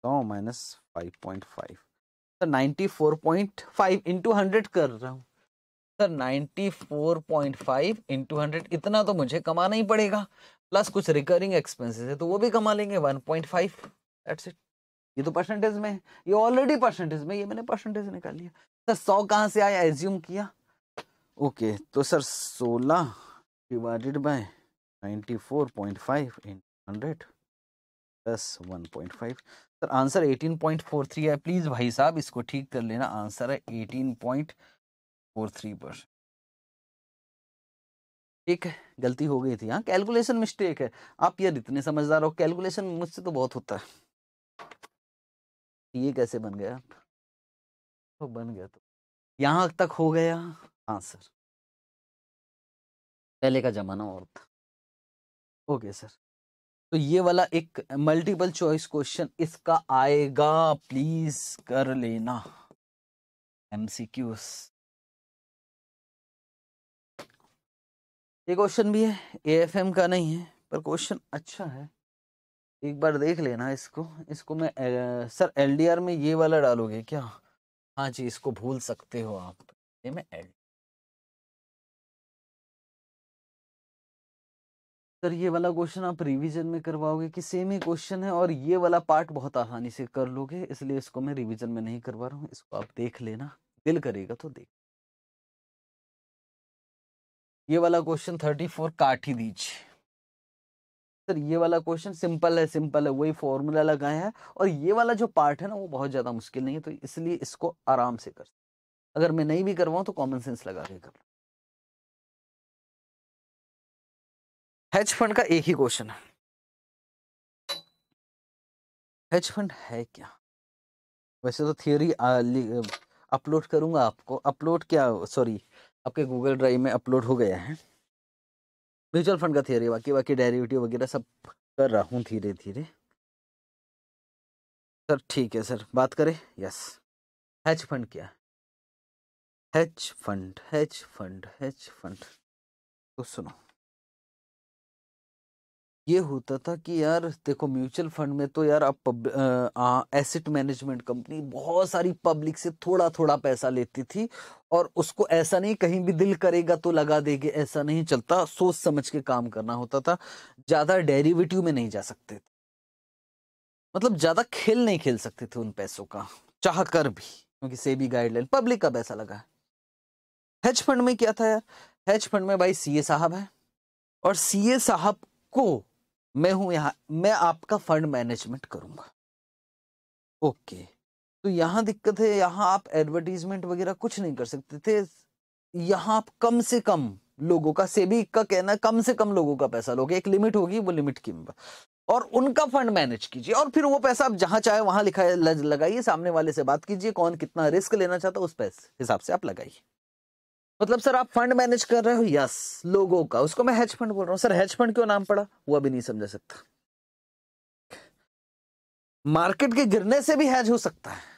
सौ minus five point five sir ninety four point five into hundred कर रहा हूँ sir ninety four point five into hundred इतना तो मुझे कमाना ही पड़ेगा प्लस कुछ रिकरिंग एक्सपेंसेस है तो वो भी कमा लेंगे one point five that's it ये तो परसेंटेज में है ये ऑलरेडी परसेंटेज में ये मैंने परसेंटेज निकाल लिया सर तो सौ कहाँ से आया एज्यूम किया ओके तो सर सोलह divided by ninety four point five in hundred plus one point five sir answer eighteen point four three है प्लीज़ भाई साहब इसको ठीक कर लेना आंसर है eighteen point four three percent एक गलती हो गई थी हाँ कैलकुलेशन मिस्टेक है आप यार इतने समझदार हो कैलकुलेशन मुझसे तो बहुत होता है ये कैसे बन गया तो बन गया तो यहाँ तक हो गया हाँ सर पहले का ज़माना और था ओके सर तो ये वाला एक मल्टीपल चॉइस क्वेश्चन इसका आएगा प्लीज कर लेना एमसीक्यूस ये क्वेश्चन भी है एएफएम का नहीं है पर क्वेश्चन अच्छा है एक बार देख लेना इसको इसको मैं ए, सर एलडीआर में ये वाला डालोगे क्या हाँ जी इसको भूल सकते हो आप ये मैं एल सर ये वाला क्वेश्चन आप रिवीजन में करवाओगे कि सेम ही क्वेश्चन है और ये वाला पार्ट बहुत आसानी से कर लोगे इसलिए इसको मैं रिवीजन में नहीं करवा रहा हूँ इसको आप देख लेना दिल करेगा तो देख ये वाला क्वेश्चन थर्टी फोर काट ही दीजिए सर ये वाला क्वेश्चन सिंपल है सिंपल है वही फॉर्मूला लगाए हैं और ये वाला जो पार्ट है ना वो बहुत ज़्यादा मुश्किल नहीं है तो इसलिए इसको आराम से कर अगर मैं नहीं भी करवाऊँ तो कॉमन सेंस लगा के कर हेज फंड का एक ही क्वेश्चन है हेज फंड है क्या वैसे तो थियोरी अपलोड करूंगा आपको अपलोड क्या सॉरी आपके गूगल ड्राइव में अपलोड हो गया है म्यूचुअल फंड का थियरी बाकी बाकी डेरिवेटिव वगैरह सब कर रहा हूँ धीरे धीरे सर ठीक है सर बात करें यस हैच फंड क्या hedge fund hedge fund hedge fund तो सुनो ये होता था कि यार देखो म्यूचुअल फंड में तो यार अब एसेट मैनेजमेंट कंपनी बहुत सारी पब्लिक से थोड़ा थोड़ा पैसा लेती थी और उसको ऐसा नहीं कहीं भी दिल करेगा तो लगा देगी ऐसा नहीं चलता सोच समझ के काम करना होता था ज़्यादा डेरिवेटिव में नहीं जा सकते थे मतलब ज़्यादा खेल नहीं खेल सकते थे उन पैसों का चाह कर भी क्योंकि सेबी गाइडलाइन पब्लिक का पैसा लगा है हेज फंड में क्या था यार हेज फंड में भाई सीए साहब है और सीए साहब को मैं हूं यहाँ मैं आपका फंड मैनेजमेंट करूंगा ओके तो यहाँ दिक्कत है यहाँ आप एडवर्टीजमेंट वगैरह कुछ नहीं कर सकते थे यहाँ आप कम से कम लोगों का सेबी का कहना है कम से कम लोगों का पैसा लोगे एक लिमिट होगी वो लिमिट की और उनका फंड मैनेज कीजिए और फिर वो पैसा आप जहां चाहे वहां लिखा लगाइए सामने वाले से बात कीजिए कौन कितना रिस्क लेना चाहता उस पैसे हिसाब से आप लगाइए मतलब सर आप फंड मैनेज कर रहे हो यस लोगों का उसको मैं हेज फंड बोल रहा हूँ सर हेज फंड क्यों नाम पड़ा वो अभी नहीं समझा सकता मार्केट के गिरने से भी हैज हो सकता है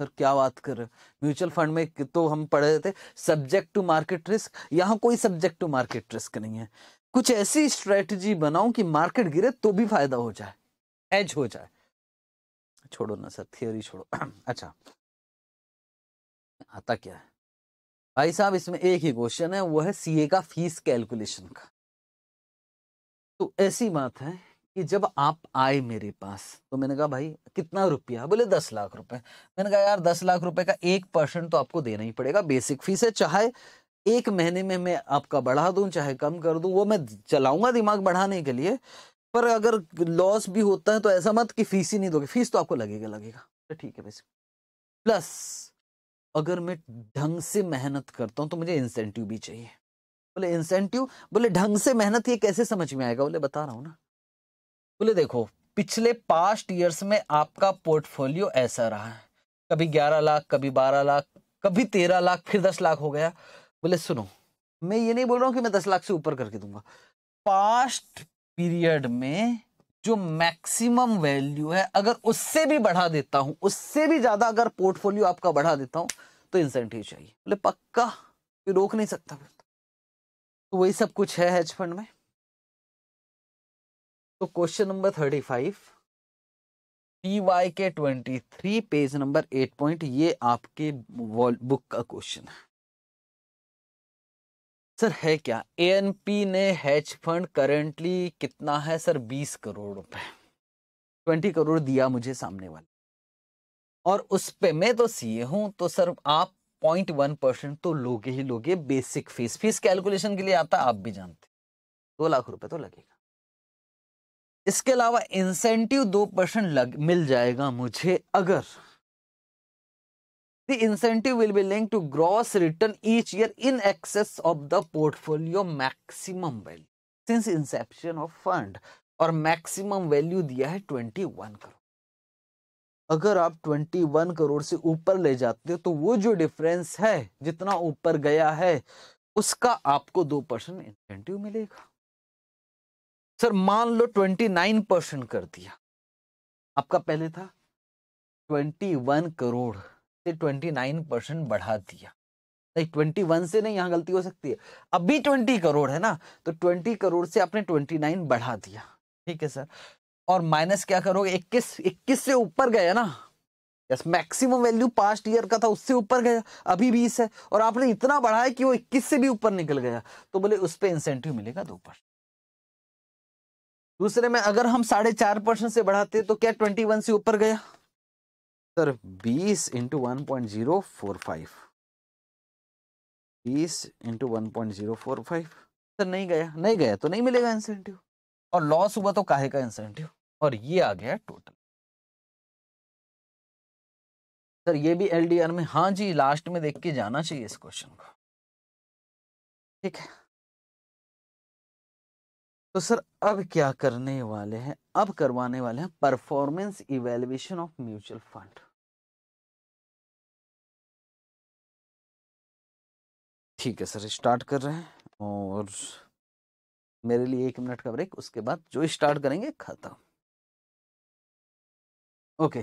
सर क्या बात कर रहे हो म्यूचुअल फंड में तो हम पढ़ रहे थे सब्जेक्ट टू मार्केट रिस्क यहां कोई सब्जेक्ट टू मार्केट रिस्क नहीं है कुछ ऐसी स्ट्रेटजी बनाऊं कि मार्केट गिरे तो भी फायदा हो जाए एज हो जाए छोड़ो ना सर थियोरी छोड़ो अच्छा आता क्या है भाई साहब इसमें एक ही क्वेश्चन है वो है सीए का फीस कैलकुलेशन का तो ऐसी बात है कि जब आप आए मेरे पास तो मैंने कहा भाई कितना रुपया बोले दस लाख रुपए मैंने कहा यार दस लाख रुपए का एक परसेंट तो आपको देना ही पड़ेगा बेसिक फीस है चाहे एक महीने में मैं आपका बढ़ा दूं चाहे कम कर दूं वो मैं चलाऊंगा दिमाग बढ़ाने के लिए पर अगर लॉस भी होता है तो ऐसा मत कि फीस ही नहीं दोगे फीस तो आपको लगेगा लगेगा तो ठीक है बेसिक प्लस अगर मैं ढंग से मेहनत करता हूँ तो मुझे इंसेंटिव भी चाहिए बोले इंसेंटिव बोले ढंग से मेहनत ये कैसे समझ में आएगा बोले बता रहा हूं ना बोले देखो पिछले पास्ट ईयर्स में आपका पोर्टफोलियो ऐसा रहा है कभी ग्यारह लाख कभी बारह लाख कभी तेरह लाख फिर दस लाख हो गया बोले सुनो मैं ये नहीं बोल रहा हूँ कि मैं दस लाख से ऊपर करके दूंगा पास्ट पीरियड में जो मैक्सिमम वैल्यू है अगर उससे भी बढ़ा देता हूं उससे भी ज्यादा अगर पोर्टफोलियो आपका बढ़ा देता हूं तो इंसेंटिव चाहिए बोले पक्का रोक नहीं सकता फिर तो, तो वही सब कुछ है हेज फंड में तो question number thirty five P Y K twenty three page number eight point ये आपके बुक का क्वेश्चन है सर है क्या ए ने हेज फंड करेंटली कितना है सर बीस करोड़ रुपए ट्वेंटी करोड़ दिया मुझे सामने वाले और उस पे मैं तो सीए हूं तो सर आप पॉइंट वन परसेंट तो लोगे ही लोगे बेसिक फीस फीस कैलकुलेशन के लिए आता आप भी जानते दो लाख रुपए तो लगेगा इसके अलावा इंसेंटिव दो परसेंट लग मिल जाएगा मुझे अगर The incentive will be linked to gross return each year in excess of the portfolio maximum value since inception of fund और maximum value दिया है 21 करोड़ अगर आप 21 करोड़ से ऊपर ले जाते हो तो वो जो डिफरेंस है जितना ऊपर गया है उसका आपको दो परसेंट इंसेंटिव मिलेगा सर मान लो 29 परसेंट कर दिया आपका पहले था 21 करोड़ से 29 परसेंट बढ़ा दिया नहीं 21 से नहीं यहाँ गलती हो सकती है अभी 20 करोड़ है ना तो 20 करोड़ से आपने 29 बढ़ा दिया ठीक है सर और माइनस क्या करोगे 21 21 से ऊपर गया ना yes maximum value past year का था उससे ऊपर गया अभी बीस है और आपने इतना बढ़ाया कि वो इक्कीस से भी ऊपर निकल गया तो बोले उस पर इंसेंटिव मिलेगा दो परसेंट दूसरे में अगर हम साढ़े चार परसेंट से बढ़ाते तो क्या ट्वेंटी वन से ऊपर गया sir 20 into one point zero four five बीस into one point zero four five sir नहीं गया नहीं गया तो नहीं मिलेगा इंसेंटिव और लॉस हुआ तो काहे का इंसेंटिव और ये आ गया टोटल सर ये भी एलडीआर में हाँ जी लास्ट में देख के जाना चाहिए इस क्वेश्चन को ठीक है तो सर अब क्या करने वाले हैं अब करवाने वाले हैं performance evaluation of mutual fund ठीक है सर स्टार्ट कर रहे हैं और मेरे लिए एक मिनट का ब्रेक उसके बाद जो स्टार्ट करेंगे खत्म ओके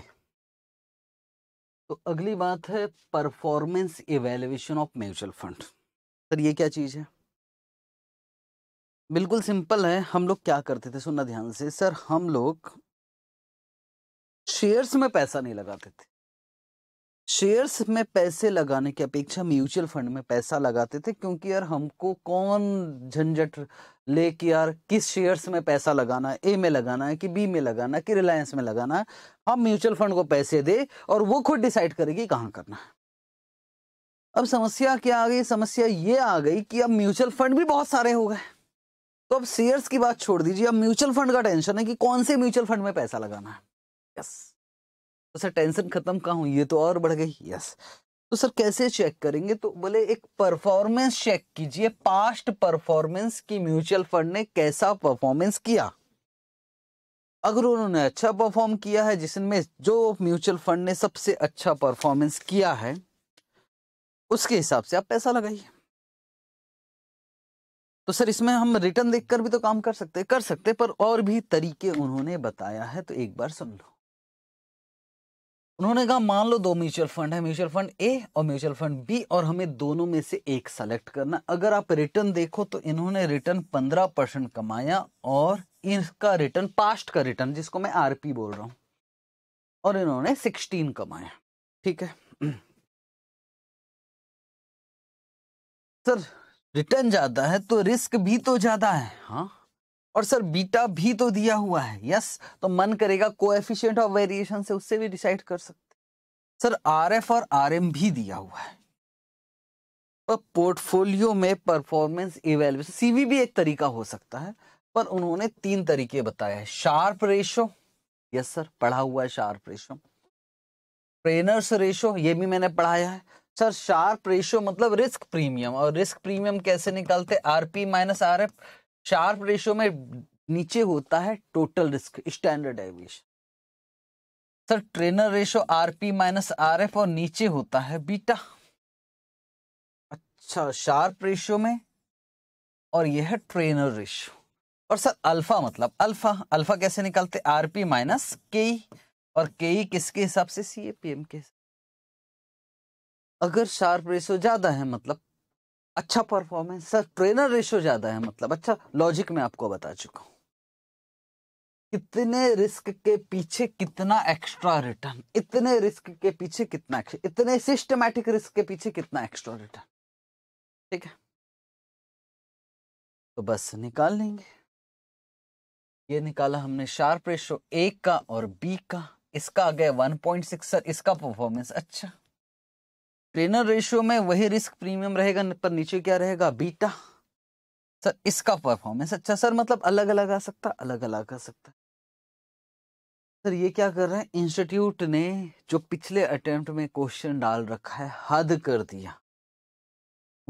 तो अगली बात है performance evaluation of mutual fund sir ये क्या चीज़ है बिल्कुल सिंपल है हम लोग क्या करते थे सुनना ध्यान से सर हम लोग शेयर्स में पैसा नहीं लगाते थे शेयर्स में पैसे लगाने की अपेक्षा म्यूचुअल फंड में पैसा लगाते थे क्योंकि यार हमको कौन झंझट ले कि यार किस शेयर्स में पैसा लगाना है ए में लगाना है कि बी में लगाना है कि रिलायंस में लगाना है हम म्यूचुअल फंड को पैसे दे और वो खुद डिसाइड करेगी कहाँ करना है अब समस्या क्या आ गई समस्या ये आ गई कि अब म्यूचुअल फंड भी बहुत सारे हो गए तो अब शेयर्स की बात छोड़ दीजिए अब म्यूचुअल फंड का टेंशन है कि कौन से म्यूचुअल फंड में पैसा लगाना है यस तो सर टेंशन खत्म कहा हूं ये तो और बढ़ गई यस तो सर कैसे चेक करेंगे तो बोले एक परफॉर्मेंस चेक कीजिए पास्ट परफॉर्मेंस की म्यूचुअल फंड ने कैसा परफॉर्मेंस किया अगर उन्होंने अच्छा परफॉर्म किया है जिसमें जो म्यूचुअल फंड ने सबसे अच्छा परफॉर्मेंस किया है उसके हिसाब से आप पैसा लगाइए तो सर इसमें हम रिटर्न देखकर भी तो काम कर सकते कर सकते पर और भी तरीके उन्होंने बताया है तो एक बार सुन लो उन्होंने कहा मान लो दो म्यूचुअल फंड है म्यूचुअल फंड ए और म्यूचुअल फंड बी और हमें दोनों में से एक सेलेक्ट करना अगर आप रिटर्न देखो तो इन्होंने रिटर्न पंद्रह परसेंट कमाया और इनका रिटर्न पास्ट का रिटर्न जिसको मैं आरपी बोल रहा हूं और इन्होंने सिक्सटीन कमाया ठीक है सर रिटर्न ज़्यादा है तो रिस्क भी तो ज़्यादा है हाँ और सर बीटा भी तो दिया हुआ है यस तो मन करेगा को ऑफ वेरिएशन से उससे भी डिसाइड कर सकते सर एफ और एम भी दिया हुआ है पोर्टफोलियो में परफॉर्मेंस इवेल्युएशन सीवी भी एक तरीका हो सकता है पर उन्होंने तीन तरीके बताए हैं शार्प रेशो यस सर पढ़ा हुआ है शार्प रेशो ट्रेनर्स रेशो ये भी मैंने पढ़ाया है सर शार्प रेशियो मतलब रिस्क प्रीमियम और रिस्क प्रीमियम कैसे निकालते RP minus R F sharpe ratio में नीचे होता है total risk standard deviation sir Treynor ratio RP minus R F और नीचे होता है बीटा अच्छा शार्प रेशियो में और यह है ट्रेनर रेशियो और सर अल्फा मतलब अल्फा अल्फा कैसे निकालते आरपी माइनस के और के किसके हिसाब से सी के हिसाब अगर शार्प रेशो ज़्यादा है मतलब अच्छा परफॉर्मेंस सर ट्रेनर रेशो ज़्यादा है मतलब अच्छा लॉजिक में आपको बता चुका हूँ कितने रिस्क के पीछे कितना एक्स्ट्रा रिटर्न इतने रिस्क के पीछे कितना इतने सिस्टमैटिक रिस्क के पीछे कितना एक्स्ट्रा रिटर्न ठीक है तो बस निकाल लेंगे ये निकाला हमने शार्प रेशो ए का और बी का इसका आ गया वन सिक्स सर इसका परफॉर्मेंस अच्छा ट्रेनर रेशियो में वही रिस्क प्रीमियम रहेगा पर नीचे क्या रहेगा बीटा सर इसका परफॉर्मेंस अच्छा सर मतलब अलग अलग आ सकता अलग अलग आ सकता सर ये क्या कर रहे हैं इंस्टीट्यूट ने जो पिछले अटेम्प्ट में क्वेश्चन डाल रखा है हद कर दिया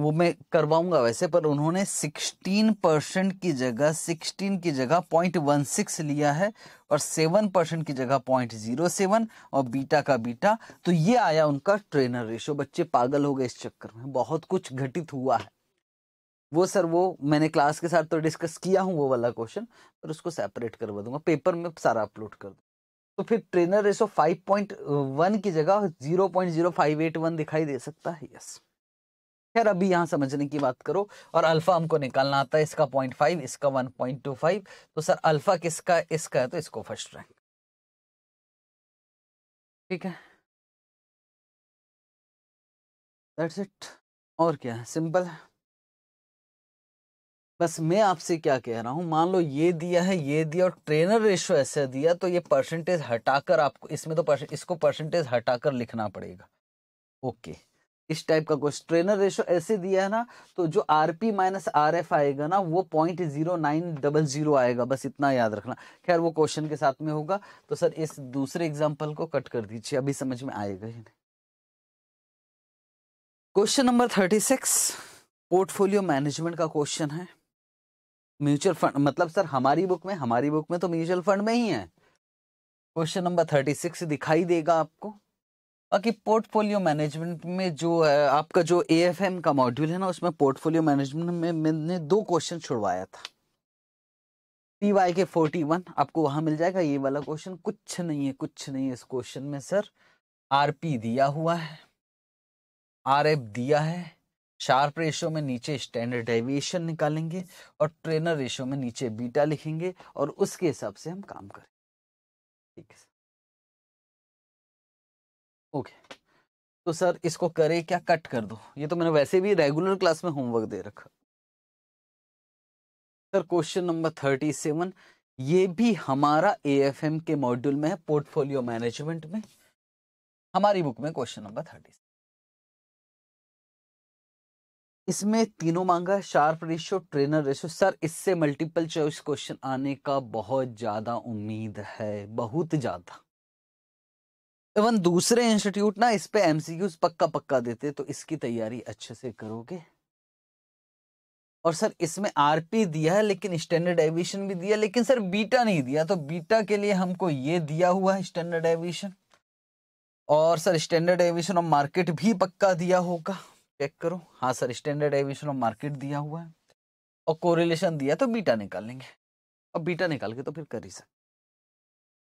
वो मैं करवाऊंगा वैसे पर उन्होंने 16 परसेंट की जगह 16 की जगह पॉइंट वन सिक्स लिया है और 7 परसेंट की जगह पॉइंट जीरो सेवन और बीटा का बीटा तो ये आया उनका ट्रेनर रेशो बच्चे पागल हो गए इस चक्कर में बहुत कुछ घटित हुआ है वो सर वो मैंने क्लास के साथ तो डिस्कस किया हूँ वो वाला क्वेश्चन पर उसको सेपरेट करवा दूंगा पेपर में सारा अपलोड कर दूँ तो फिर ट्रेनर रेशो 5.1 की जगह 0.0581 दिखाई दे सकता है यस खैर अभी यहाँ समझने की बात करो और अल्फा हमको निकालना आता है इसका पॉइंट फाइव इसका वन पॉइंट टू फाइव तो सर अल्फा किसका इसका है तो इसको फर्स्ट रैंक ठीक है दैट्स इट और क्या है सिंपल है बस मैं आपसे क्या कह रहा हूँ मान लो ये दिया है ये दिया और ट्रेनर रेशो ऐसे दिया तो ये परसेंटेज हटाकर आपको इसमें तो परसेंट, इसको परसेंटेज हटाकर लिखना पड़ेगा ओके okay. इस टाइप का कोई स्ट्रेनर रेशो ऐसे दिया है ना तो जो R P minus R F आएगा ना वो point zero nine double zero आएगा बस इतना याद रखना खैर वो क्वेश्चन के साथ में होगा तो सर इस दूसरे एग्जाम्पल को कट कर दीजिए अभी समझ में आएगा ही नहीं question number thirty six portfolio management का क्वेश्चन है म्यूचुअल फंड मतलब सर हमारी बुक में हमारी बुक में तो म्यूचुअल फंड में ही है क्वेश्चन नंबर थर्टी सिक्स दिखाई देगा आपको बाकी पोर्टफोलियो मैनेजमेंट में जो है आपका जो ए का मॉड्यूल है ना उसमें पोर्टफोलियो मैनेजमेंट में मैंने दो क्वेश्चन छुड़वाया था P Y K forty one आपको वहाँ मिल जाएगा ये वाला क्वेश्चन कुछ नहीं है कुछ नहीं है इस क्वेश्चन में सर आर पी दिया हुआ है आर एफ दिया है शार्प रेशो में नीचे स्टैंडर्ड डेविएशन निकालेंगे और ट्रेनर रेशो में नीचे बीटा लिखेंगे और उसके हिसाब से हम काम करेंगे ठीक है ओके तो सर इसको करे क्या कट कर दो ये तो मैंने वैसे भी रेगुलर क्लास में होमवर्क दे रखा sir question number thirty seven ये भी हमारा एएफएम के मॉड्यूल में है पोर्टफोलियो मैनेजमेंट में हमारी बुक में क्वेश्चन नंबर थर्टी इसमें तीनों मांगा है sharpe ratio Treynor ratio sir इससे मल्टीपल चॉइस क्वेश्चन आने का बहुत ज्यादा उम्मीद है बहुत ज्यादा इवन दूसरे इंस्टीट्यूट ना इस पे एमसीक्यूज पक्का पक्का देते तो इसकी तैयारी अच्छे से करोगे और सर इसमें आरपी दिया है लेकिन स्टैंडर्ड एविएशन भी दिया लेकिन सर बीटा नहीं दिया तो बीटा के लिए हमको ये दिया हुआ है स्टैंडर्ड एविएशन और sir standard deviation of market भी पक्का दिया होगा चेक करो हाँ sir standard deviation of market दिया हुआ है और कोरिलेशन दिया तो बीटा निकाल लेंगे और बीटा निकाल के तो फिर कर ही सकते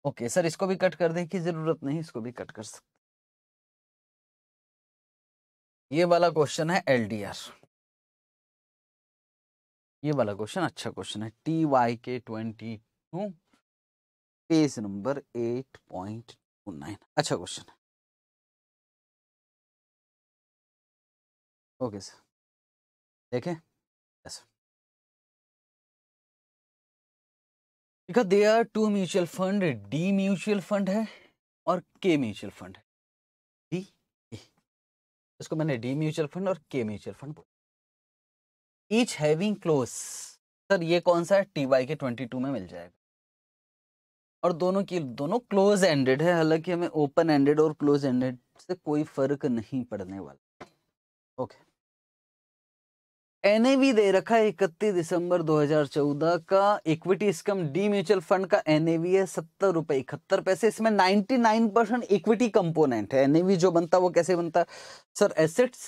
ओके सर इसको भी कट कर दें की जरूरत नहीं इसको भी कट कर सकते ये वाला क्वेश्चन है एलडीआर ये वाला क्वेश्चन अच्छा क्वेश्चन है T Y K twenty two page number eight point two nine अच्छा क्वेश्चन है ओके सर देखें देखा they are two mutual fund D mutual fund है और के म्यूचुअल फंड है डी e। इसको मैंने डी म्यूचुअल फंड और के म्यूचुअल फंड बोला ईच हैविंग क्लोज सर ये कौन सा है T Y K twenty two में मिल जाएगा और दोनों की दोनों क्लोज एंडेड है हालांकि हमें ओपन एंडेड और क्लोज एंडेड से कोई फर्क नहीं पड़ने वाला ओके okay. एनएवी दे रखा है इकतीस दिसंबर 2014 का equity scheme D mutual fund का एनएवी है सत्तर रुपए इकहत्तर पैसे इसमें 99 परसेंट इक्विटी कंपोनेंट है एन जो बनता वो कैसे बनता sir assets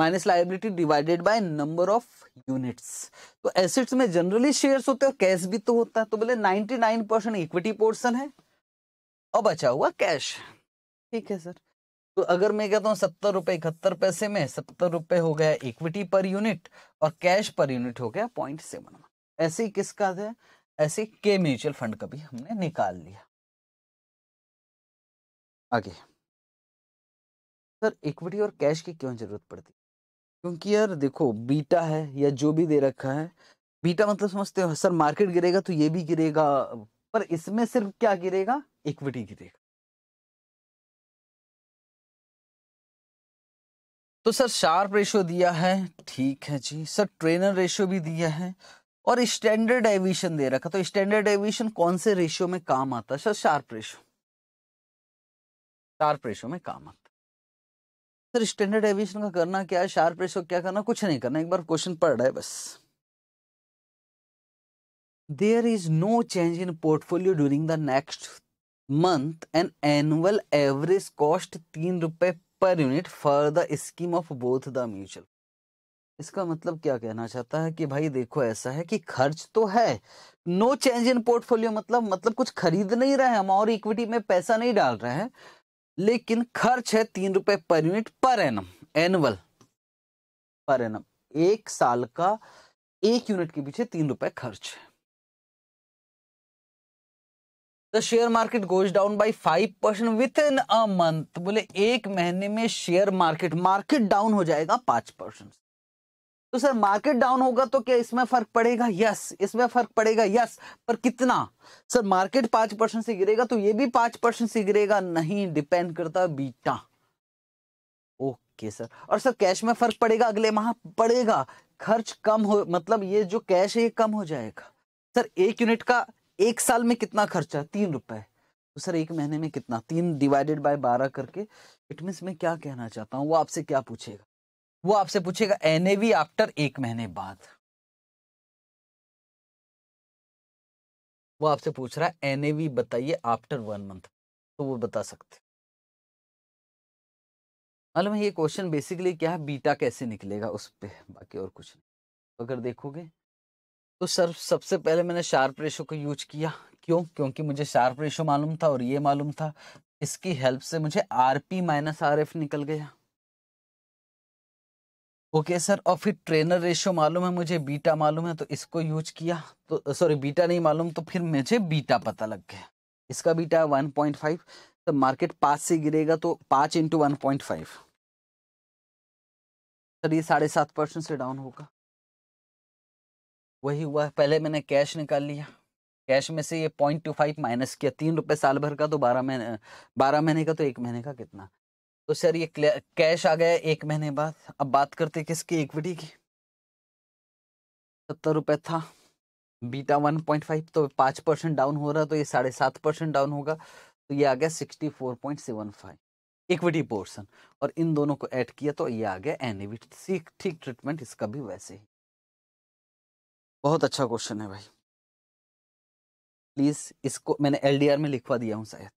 minus liability divided by number of units तो एसेट्स में जनरली शेयर्स होते हैं और कैश भी तो होता है तो बोले नाइनटी परसेंट इक्विटी पोर्सन है और बचा हुआ कैश ठीक है सर तो अगर मैं कहता हूँ सत्तर रुपये इकहत्तर पैसे में सत्तर रुपये हो गया इक्विटी पर यूनिट और कैश पर यूनिट हो गया पॉइंट सेवन ऐसे ही किसका है ऐसे के म्यूचुअल फंड का भी हमने निकाल लिया आगे सर इक्विटी और कैश की क्यों जरूरत पड़ती क्योंकि यार देखो बीटा है या जो भी दे रखा है बीटा मतलब समझते हो सर मार्केट गिरेगा तो ये भी गिरेगा पर इसमें सिर्फ क्या गिरेगा इक्विटी गिरेगा तो सर शार्प रेशियो दिया है ठीक है जी सर ट्रेनर रेशियो भी दिया है और स्टैंडर्ड एविशन दे रखा तो स्टैंडर्ड एविशन कौन से रेशियो में काम आता है sir sharpe ratio sharpe ratio में काम आता सर स्टैंडर्ड एविशन का करना क्या है शार्प रेशियो क्या करना कुछ नहीं करना एक बार क्वेश्चन पढ़ रहा है बस there is no change in portfolio during the next month and annual average cost तीन रुपए पर unit for the scheme of both the mutual इसका मतलब क्या कहना चाहता है कि भाई देखो ऐसा है कि खर्च तो है नो चेंज इन पोर्टफोलियो मतलब मतलब कुछ खरीद नहीं रहे हम और इक्विटी में पैसा नहीं डाल रहे हैं लेकिन खर्च है तीन रुपए पर unit per annum annual per annum एक साल का एक यूनिट के पीछे तीन रुपए खर्च है the share market goes down by five percent within a month बोले एक महीने में शेयर मार्केट मार्केट डाउन हो जाएगा पांच परसेंट तो सर मार्केट डाउन होगा तो क्या इसमें फर्क पड़ेगा यस इसमें फर्क पड़ेगा यस पर कितना सर मार्केट पांच परसेंट से गिरेगा तो ये भी पांच परसेंट से गिरेगा नहीं डिपेंड करता बीटा ओके सर और सर कैश में फर्क पड़ेगा अगले माह पड़ेगा खर्च कम हो मतलब ये जो कैश है ये कम हो जाएगा सर एक यूनिट का एक साल में कितना खर्चा तीन रुपए तो सर एक महीने में कितना तीन डिवाइडेड बाय बारह करके इट मीन्स मैं क्या कहना चाहता हूँ वो आपसे क्या पूछेगा वो आपसे पूछेगा एन आफ्टर एक महीने बाद वो आपसे पूछ रहा है एन बताइए आफ्टर वन मंथ तो वो बता सकते मालूम ये क्वेश्चन बेसिकली क्या है बीटा कैसे निकलेगा उस पर बाकी और कुछ नहीं अगर देखोगे तो सर सबसे पहले मैंने शार्प रेशो को यूज किया क्यों क्योंकि मुझे शार्प रेशो मालूम था और ये मालूम था इसकी हेल्प से मुझे R P minus R F निकल गया ओके सर और फिर ट्रेनर रेशो मालूम है मुझे बीटा मालूम है तो इसको यूज किया तो सॉरी बीटा नहीं मालूम तो फिर मुझे बीटा पता लग गया इसका बीटा है वन पॉइंट फाइव तो मार्केट पाँच से गिरेगा तो पाँच into one point five sir ये साढ़े सात परसेंट से डाउन होगा वही हुआ पहले मैंने कैश निकाल लिया कैश में से ये पॉइंट टू फाइव माइनस किया तीन रुपये साल भर का तो बारह महीने बारह महीने का तो एक महीने का कितना तो सर ये कैश आ गया एक महीने बाद अब बात करते किसकी इक्विटी की सत्तर रुपये था बीटा वन पॉइंट फाइव तो पाँच परसेंट डाउन हो रहा तो ये साढ़े सात परसेंट डाउन होगा तो ये आ गया sixty four point seven five equity portion और इन दोनों को ऐड किया तो ये आ गया एनिविट ठीक ट्रीटमेंट इसका भी वैसे ही बहुत अच्छा क्वेश्चन है भाई प्लीज इसको मैंने एलडीआर में लिखवा दिया हूँ शायद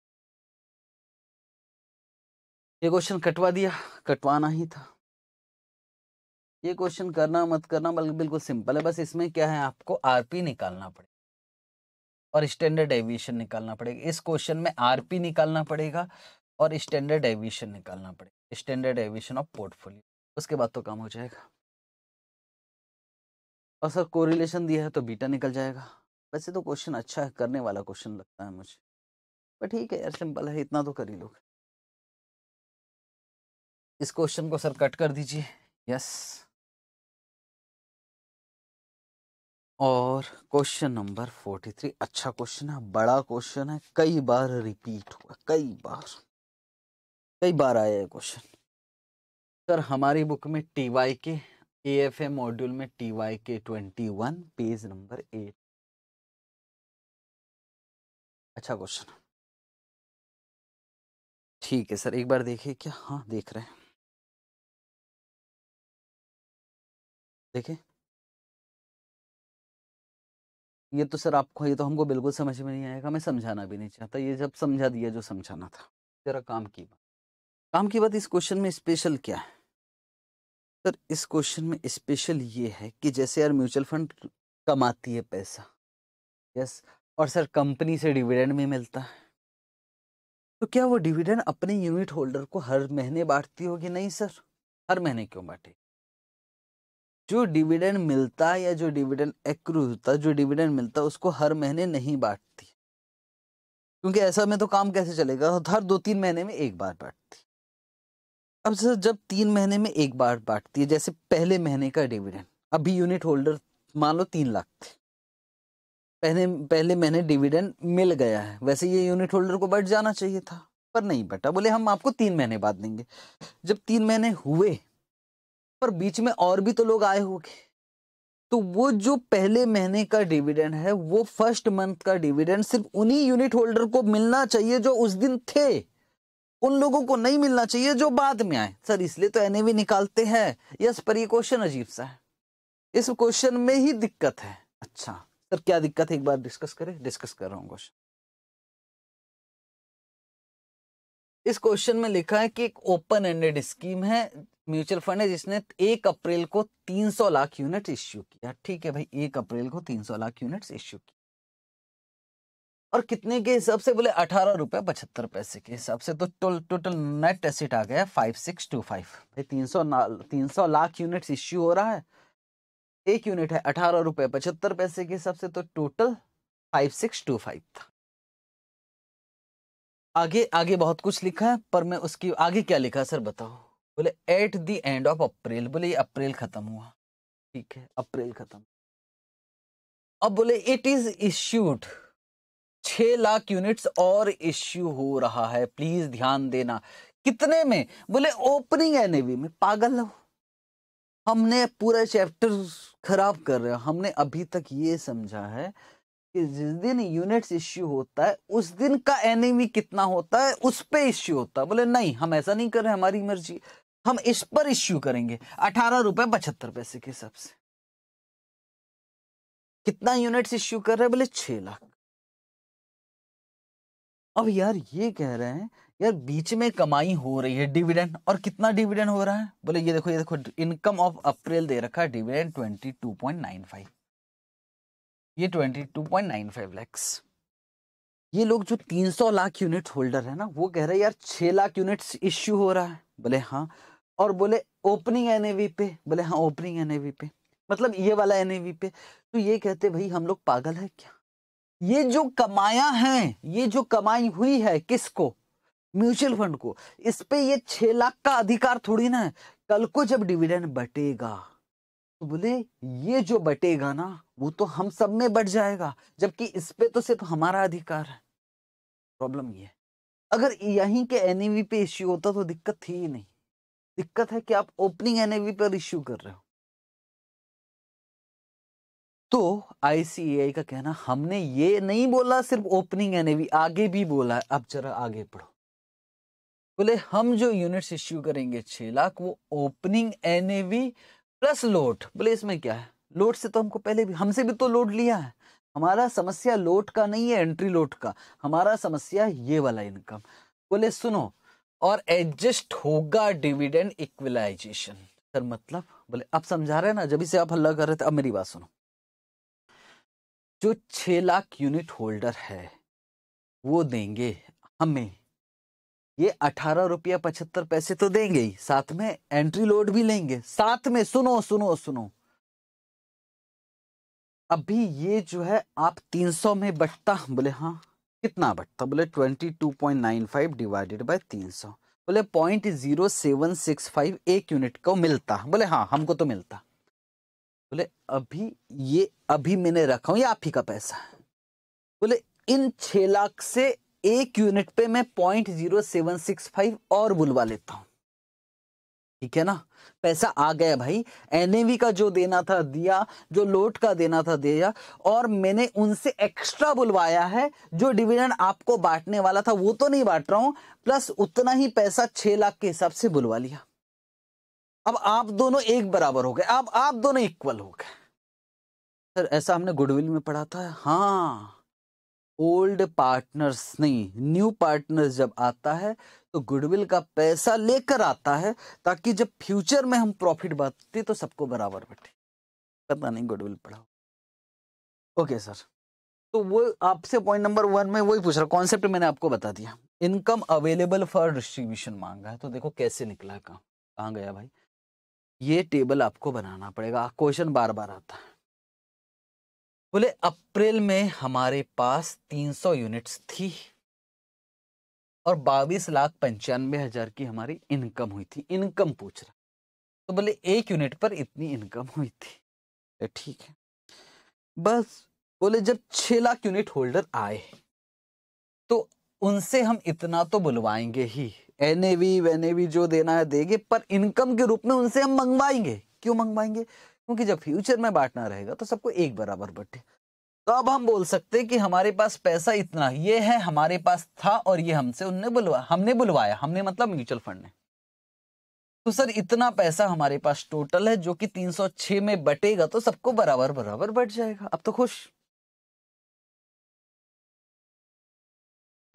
ये क्वेश्चन कटवा दिया कटवाना ही था ये क्वेश्चन करना मत करना बल्कि बिल्कुल सिंपल है बस इसमें क्या है आपको आरपी निकालना पड़ेगा और स्टैंडर्ड डेविएशन निकालना पड़ेगा इस क्वेश्चन में आरपी निकालना पड़ेगा और स्टैंडर्ड एविएशन निकालना पड़ेगा स्टैंडर्ड डेविएशन ऑफ पोर्टफोलियो उसके बाद तो काम हो जाएगा और सर कोरिलेशन दिया है तो बीटा निकल जाएगा वैसे तो क्वेश्चन अच्छा है करने वाला क्वेश्चन लगता है मुझे पर ठीक है यार सिंपल है इतना तो कर ही लोग इस क्वेश्चन को सर कट कर दीजिए यस और क्वेश्चन नंबर फोर्टी थ्री अच्छा क्वेश्चन है बड़ा क्वेश्चन है कई बार रिपीट हुआ कई बार कई बार आया है क्वेश्चन सर हमारी बुक में T Y K A F A module में T Y K twenty one page number eight अच्छा क्वेश्चन ठीक है सर एक बार देखिए क्या हाँ देख रहे हैं देखें ये तो सर आपको ये तो हमको बिल्कुल समझ में नहीं आएगा मैं समझाना भी नहीं चाहता ये जब समझा दिया जो समझाना था जरा काम की बात काम की बात इस क्वेश्चन में स्पेशल क्या है सर इस क्वेश्चन में स्पेशल ये है कि जैसे यार म्यूचुअल फंड कमाती है पैसा यस और सर कंपनी से डिविडेंड भी मिलता है तो क्या वो डिविडेंड अपने यूनिट होल्डर को हर महीने बांटती होगी नहीं सर हर महीने क्यों बांटेगी जो डिविडेंड मिलता है या जो डिविडेंड एक्रू होता जो डिविडेंड मिलता है उसको हर महीने नहीं बांटती क्योंकि ऐसा में तो काम कैसे चलेगा हर दो तीन महीने में एक बार बांटती अब सर जब तीन महीने में एक बार बांटती है जैसे पहले महीने का डिविडेंड अभी यूनिट होल्डर मान लो तीन लाख थे पहले पहले महीने डिविडेंड मिल गया है वैसे ये यूनिट होल्डर को बट जाना चाहिए था पर नहीं बटा बोले हम आपको तीन महीने बाद देंगे जब तीन महीने हुए पर बीच में और भी तो लोग आए होंगे तो वो जो पहले महीने का डिविडेंड है वो फर्स्ट मंथ का डिविडेंड सिर्फ उन्हीं यूनिट होल्डर को मिलना चाहिए जो उस दिन थे उन लोगों को नहीं मिलना चाहिए जो बाद में आए सर इसलिए तो एन निकालते हैं यस पर ये क्वेश्चन अजीब सा है इस क्वेश्चन में ही दिक्कत है अच्छा सर क्या दिक्कत है एक बार डिस्कस करें डिस्कस कर रहा हूँ क्वेश्चन इस क्वेश्चन में लिखा है कि एक ओपन एंडेड स्कीम है म्यूचुअल फंड है जिसने एक अप्रैल को 300 लाख यूनिट इश्यू किया ठीक है भाई एक अप्रैल को 300 लाख यूनिट्स इश्यू किया और कितने के हिसाब से बोले अठारह रुपए पचहत्तर पैसे के हिसाब से तो टोटल तो, तो, तो नेट एसिट आ गया फाइव सिक्स टू फाइव तीन सौ तीन सौ लाख यूनिट इश्यू हो रहा है एक यूनिट है अठारह रुपए पचहत्तर पैसे के हिसाब से तो total five six two five था आगे आगे बहुत कुछ लिखा है पर मैं उसकी आगे क्या लिखा सर बताओ बोले at the end of April बोले ये अप्रैल खत्म हुआ ठीक है अप्रैल खत्म अब बोले इट इज इश्यूड छह लाख यूनिट्स और इश्यू हो रहा है प्लीज ध्यान देना कितने में बोले ओपनिंग एनएवी में पागल हो हमने पूरा चैप्टर खराब कर रहे हो हमने अभी तक ये समझा है कि जिस दिन यूनिट्स इश्यू होता है उस दिन का एनएवी कितना होता है उस पे इश्यू होता है बोले नहीं हम ऐसा नहीं कर रहे हमारी मर्जी हम इस पर इश्यू करेंगे अठारह रुपए पचहत्तर पैसे के हिसाब से कितना यूनिट्स इश्यू कर रहे हैं बोले छह लाख अब यार ये कह रहे हैं यार बीच में कमाई हो रही है डिविडेंड और कितना डिविडेंड हो रहा है बोले ये देखो ये देखो इनकम ऑफ अप्रैल दे रखा है dividend twenty two point nine five ये twenty two point nine five lakhs ये लोग जो तीन सौ लाख यूनिट होल्डर है ना वो कह रहे हैं यार छह लाख यूनिट्स इश्यू हो रहा है बोले हाँ और बोले ओपनिंग एन पे बोले हाँ ओपनिंग एनएवी पे मतलब ये वाला एन पे तो ये कहते भाई हम लोग पागल है क्या ये जो कमाया है ये जो कमाई हुई है किसको म्यूचुअल फंड को इस पे ये छह लाख का अधिकार थोड़ी ना है कल को जब डिविडेंड बटेगा तो बोले ये जो बटेगा ना वो तो हम सब में बट जाएगा जबकि इस पे तो सिर्फ हमारा अधिकार है प्रॉब्लम ये अगर यहीं के एनएवी पे इश्यू होता तो दिक्कत थी ही नहीं दिक्कत है कि आप ओपनिंग एनएवी पर इश्यू कर रहे हो तो आईसीएआई का कहना हमने ये नहीं बोला सिर्फ ओपनिंग एन एवी आगे भी बोला है अब जरा आगे पढ़ो बोले हम जो यूनिट्स इश्यू करेंगे छह लाख वो ओपनिंग एवी प्लस लोट बोले इसमें क्या है लोट से तो हमको पहले भी हमसे भी तो लोड लिया है हमारा समस्या लोट का नहीं है एंट्री लोट का हमारा समस्या ये वाला इनकम बोले सुनो और एडजस्ट होगा डिविडेंड इक्विलाइजेशन सर मतलब बोले आप समझा रहे हैं ना जब से आप हल्ला कर रहे थे अब मेरी बात सुनो जो छः लाख यूनिट होल्डर है वो देंगे हमें ये अठारह रुपया पचहत्तर पैसे तो देंगे ही साथ में एंट्री लोड भी लेंगे साथ में सुनो सुनो सुनो अभी ये जो है आप तीन सौ में बटता बोले हाँ कितना बटता बोले twenty two point nine five divided by सौ बोले point zero seven six five एक यूनिट को मिलता बोले हाँ हमको तो मिलता बोले अभी ये अभी मैंने रखा हूं ये आप ही का पैसा है बोले इन छह लाख से एक यूनिट पे मैं point zero seven six five और बुलवा लेता हूं ठीक है ना पैसा आ गया भाई एनएवी का जो देना था दिया जो लोट का देना था दिया और मैंने उनसे एक्स्ट्रा बुलवाया है जो डिविडेंड आपको बांटने वाला था वो तो नहीं बांट रहा हूं प्लस उतना ही पैसा छह लाख के हिसाब से बुलवा लिया अब आप दोनों एक बराबर हो गए अब आप दोनों इक्वल हो गए सर ऐसा हमने गुडविल में पढ़ा था हाँ ओल्ड पार्टनर्स नहीं न्यू पार्टनर्स जब आता है तो गुडविल का पैसा लेकर आता है ताकि जब फ्यूचर में हम प्रॉफिट बांटते तो सबको बराबर बैठे पता नहीं गुडविल पढ़ाओ ओके सर तो वो आपसे पॉइंट नंबर वन में वही पूछ रहा कॉन्सेप्ट मैंने आपको बता दिया इनकम अवेलेबल फॉर डिस्ट्रीब्यूशन मांगा है तो देखो कैसे निकला काम कहाँ गया भाई ये टेबल आपको बनाना पड़ेगा क्वेश्चन बार बार आता है बोले अप्रैल में हमारे पास 300 यूनिट्स थी और बाईस लाख पंचानवे हजार की हमारी इनकम हुई थी इनकम पूछ रहा तो बोले एक यूनिट पर इतनी इनकम हुई थी तो ठीक है बस बोले जब छह लाख यूनिट होल्डर आए तो उनसे हम इतना तो बुलवाएंगे ही एन एवी जो देना है देंगे पर इनकम के रूप में उनसे हम मंगवाएंगे क्यों मंगवाएंगे क्योंकि जब फ्यूचर में बांटना रहेगा तो सबको एक बराबर बटे तो अब हम बोल सकते हैं कि हमारे पास पैसा इतना ये है हमारे पास था और ये हमसे उनने बुलवा हमने बुलवाया हमने मतलब म्यूचुअल फंड ने तो सर इतना पैसा हमारे पास टोटल है जो कि 306 में बटेगा तो सबको बराबर बराबर बट जाएगा अब तो खुश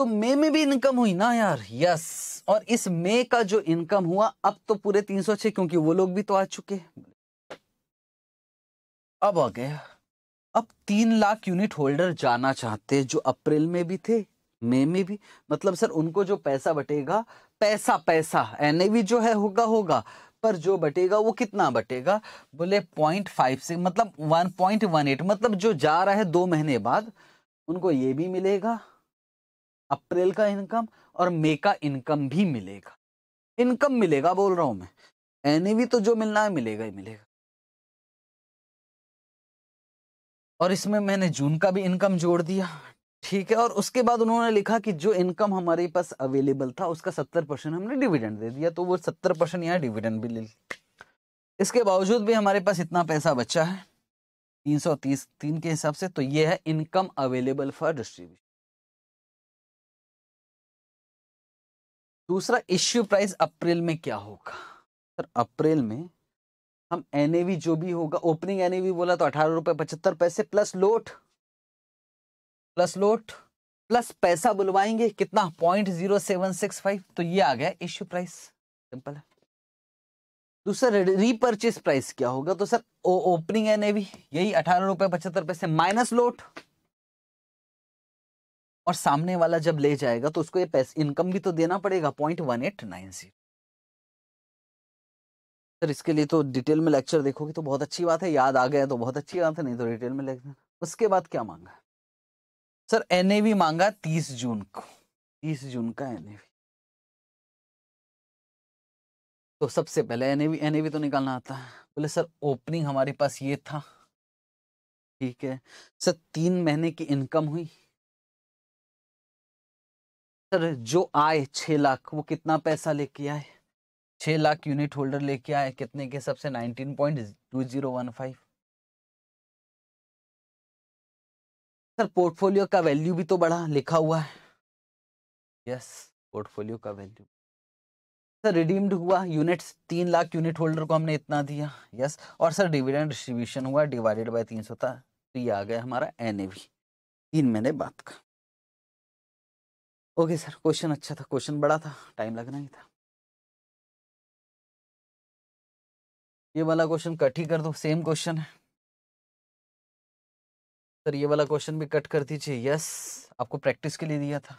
तो मे में भी इनकम हुई ना यार यस और इस मे का जो इनकम हुआ अब तो पूरे तीन सौ छह क्योंकि वो लोग भी तो आ चुके अब आ गया अब तीन लाख यूनिट होल्डर जाना चाहते जो अप्रैल में भी थे मे में भी मतलब सर उनको जो पैसा बटेगा पैसा पैसा भी जो है होगा होगा पर जो बटेगा वो कितना बटेगा बोले पॉइंट फाइव से मतलब वन पॉइंट वन एट मतलब जो जा रहा है दो महीने बाद उनको ये भी मिलेगा अप्रैल का इनकम और मई का इनकम भी मिलेगा इनकम मिलेगा बोल रहा हूं मैं भी तो जो मिलना है मिलेगा ही मिलेगा और इसमें मैंने जून का भी इनकम जोड़ दिया ठीक है और उसके बाद उन्होंने लिखा कि जो इनकम हमारे पास अवेलेबल था उसका सत्तर परसेंट हमने डिविडेंड दे दिया तो वो सत्तर परसेंट यहाँ डिविडेंड भी ले इसके बावजूद भी हमारे पास इतना पैसा बचा है तीन सौ तीस तीन के हिसाब से तो ये है इनकम अवेलेबल फॉर डिस्ट्रीब्यूशन दूसरा इश्यू प्राइस अप्रैल में क्या होगा सर अप्रैल में हम एन जो भी होगा ओपनिंग एन बोला तो अठारह रुपए पचहत्तर पैसे प्लस लोट प्लस लोट प्लस पैसा बुलवाएंगे कितना point zero seven six five तो ये आ गया इश्यू प्राइस सिंपल है दूसरा रीपर्चेस प्राइस क्या होगा तो सर ओपनिंग एन यही अठारह रुपए पचहत्तर पैसे माइनस लोट और सामने वाला जब ले जाएगा तो उसको ये पैसे इनकम भी तो देना पड़ेगा point one eight nine zero sir इसके लिए तो डिटेल में लेक्चर देखोगे तो बहुत अच्छी बात है याद आ गया तो बहुत अच्छी बात है नहीं तो डिटेल में लेक्चर उसके बाद क्या मांगा सर एन मांगा तीस जून को तीस जून का एन तो सबसे पहले एन एवी एन तो निकालना आता है बोले सर ओपनिंग हमारे पास ये था ठीक है सर तीन महीने की इनकम हुई सर जो आए छह लाख वो कितना पैसा लेके आए छह लाख यूनिट होल्डर लेके आए कितने के सबसे nineteen point two zero one five sir portfolio का वैल्यू भी तो बढ़ा लिखा हुआ है यस पोर्टफोलियो का वैल्यू सर रिडीम्ड हुआ यूनिट्स तीन लाख यूनिट होल्डर को हमने इतना दिया यस और सर डिविडेंड डिस्ट्रीब्यूशन हुआ डिवाइडेड बाय तीन सौ था तो ये आ गया हमारा एन ए वी तीन महीने बाद का ओके सर क्वेश्चन अच्छा था क्वेश्चन बड़ा था टाइम लगना ही था ये वाला क्वेश्चन कट ही कर दो सेम क्वेश्चन है सर ये वाला क्वेश्चन भी कट कर दीजिए यस आपको प्रैक्टिस के लिए दिया था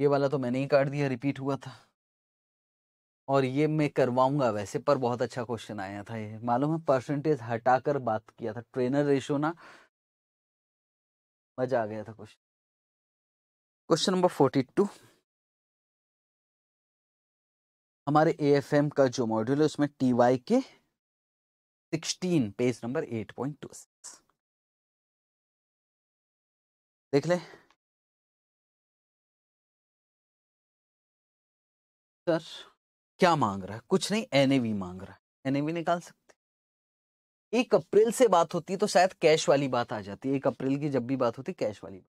ये वाला तो मैंने ही काट दिया रिपीट हुआ था और ये मैं करवाऊंगा वैसे पर बहुत अच्छा क्वेश्चन आया था ये मालूम है परसेंटेज हटाकर बात किया था ट्रेनर रेशो ना मजा आ गया था question question number forty two हमारे ए एफ एम का जो मॉड्यूल है उसमें टी वाई के sixteen page number eight point two six देख ले सर क्या मांग रहा है कुछ नहीं एनएवी मांग रहा है एनएवी निकाल सकते एक अप्रैल से बात होती है तो शायद कैश वाली बात आ जाती है एक अप्रैल की जब भी बात होती कैश वाली बात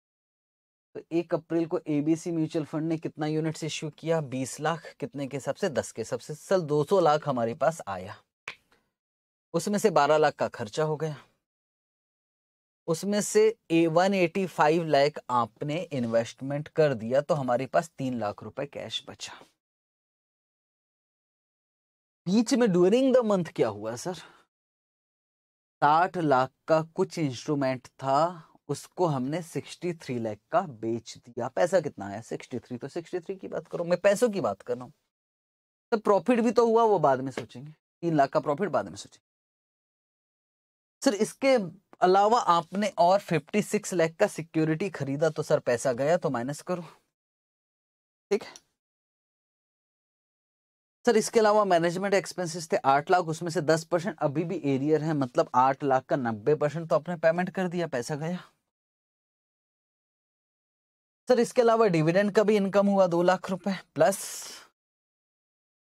तो एक अप्रैल को एबीसी म्यूचुअल फंड ने कितना यूनिट्स इश्यू किया 20 लाख कितने के हिसाब से 10 के हिसाब से सल 200 लाख हमारे पास आया उसमें से 12 लाख का खर्चा हो गया उसमें से ए वन एटी फाइव लैख आपने इन्वेस्टमेंट कर दिया तो हमारे पास तीन लाख रुपए कैश बचा बीच में ड्यूरिंग द मंथ क्या हुआ सर साठ लाख का कुछ इंस्ट्रूमेंट था उसको हमने 63 लाख का बेच दिया पैसा कितना आया 63 तो 63 की बात करो मैं पैसों की बात कर रहा हूँ तो प्रॉफिट भी तो हुआ वो बाद में सोचेंगे तीन लाख का प्रॉफिट बाद में सोचेंगे सर इसके अलावा आपने और 56 लाख का सिक्योरिटी खरीदा तो सर पैसा गया तो माइनस करो ठीक है सर इसके अलावा मैनेजमेंट एक्सपेंसेस थे आठ लाख उसमें से दस परसेंट अभी भी एरियर है मतलब आठ लाख का नब्बे परसेंट तो आपने पेमेंट कर दिया पैसा गया सर इसके अलावा डिविडेंड का भी इनकम हुआ दो लाख रुपए प्लस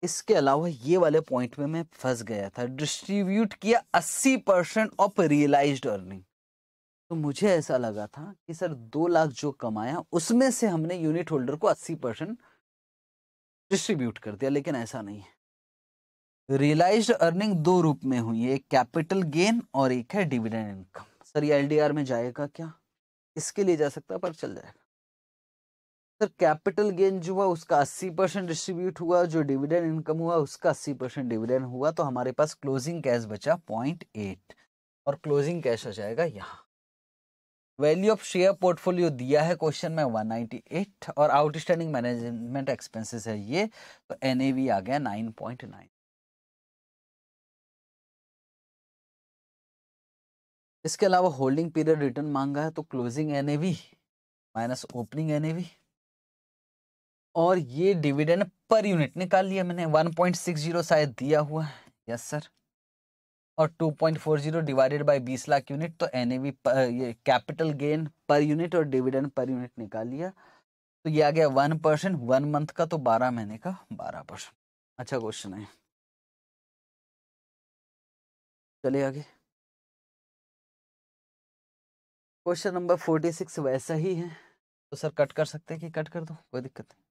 इसके अलावा ये वाले पॉइंट में मैं फंस गया था डिस्ट्रीब्यूट किया 80 परसेंट ऑफ रियलाइज अर्निंग तो मुझे ऐसा लगा था कि सर दो लाख जो कमाया उसमें से हमने यूनिट होल्डर को 80 परसेंट डिस्ट्रीब्यूट कर दिया लेकिन ऐसा नहीं है रियलाइज अर्निंग दो रूप में हुई है एक कैपिटल गेन और एक है डिविडेंड इनकम सर ये एलडीआर में जाएगा क्या इसके लिए जा सकता है पर चल जाएगा सर कैपिटल गेन जो हुआ उसका अस्सी परसेंट डिस्ट्रीब्यूट हुआ जो डिविडेंड इनकम हुआ उसका अस्सी परसेंट डिविडेंड हुआ तो हमारे पास क्लोजिंग कैश बचा पॉइंट एट और क्लोजिंग कैश हो जाएगा यहाँ वैल्यू ऑफ शेयर पोर्टफोलियो दिया है क्वेश्चन में 198 और आउटस्टैंडिंग मैनेजमेंट एक्सपेंसेस है ये तो एन आ गया नाइन इसके अलावा होल्डिंग पीरियड रिटर्न मांगा है तो closing N minus opening N और ये डिविडेंड पर यूनिट निकाल लिया मैंने 1.60 शायद दिया हुआ है यस सर और 2.40 डिवाइडेड बाय 20 लाख यूनिट तो एन ये कैपिटल गेन पर यूनिट और डिविडेंड पर यूनिट निकाल लिया तो ये आ गया वन परसेंट वन मंथ का तो बारह महीने का बारह परसेंट अच्छा क्वेश्चन है चले आगे क्वेश्चन नंबर फोर्टी सिक्स वैसा ही है तो सर कट कर सकते हैं कि कट कर दो कोई दिक्कत नहीं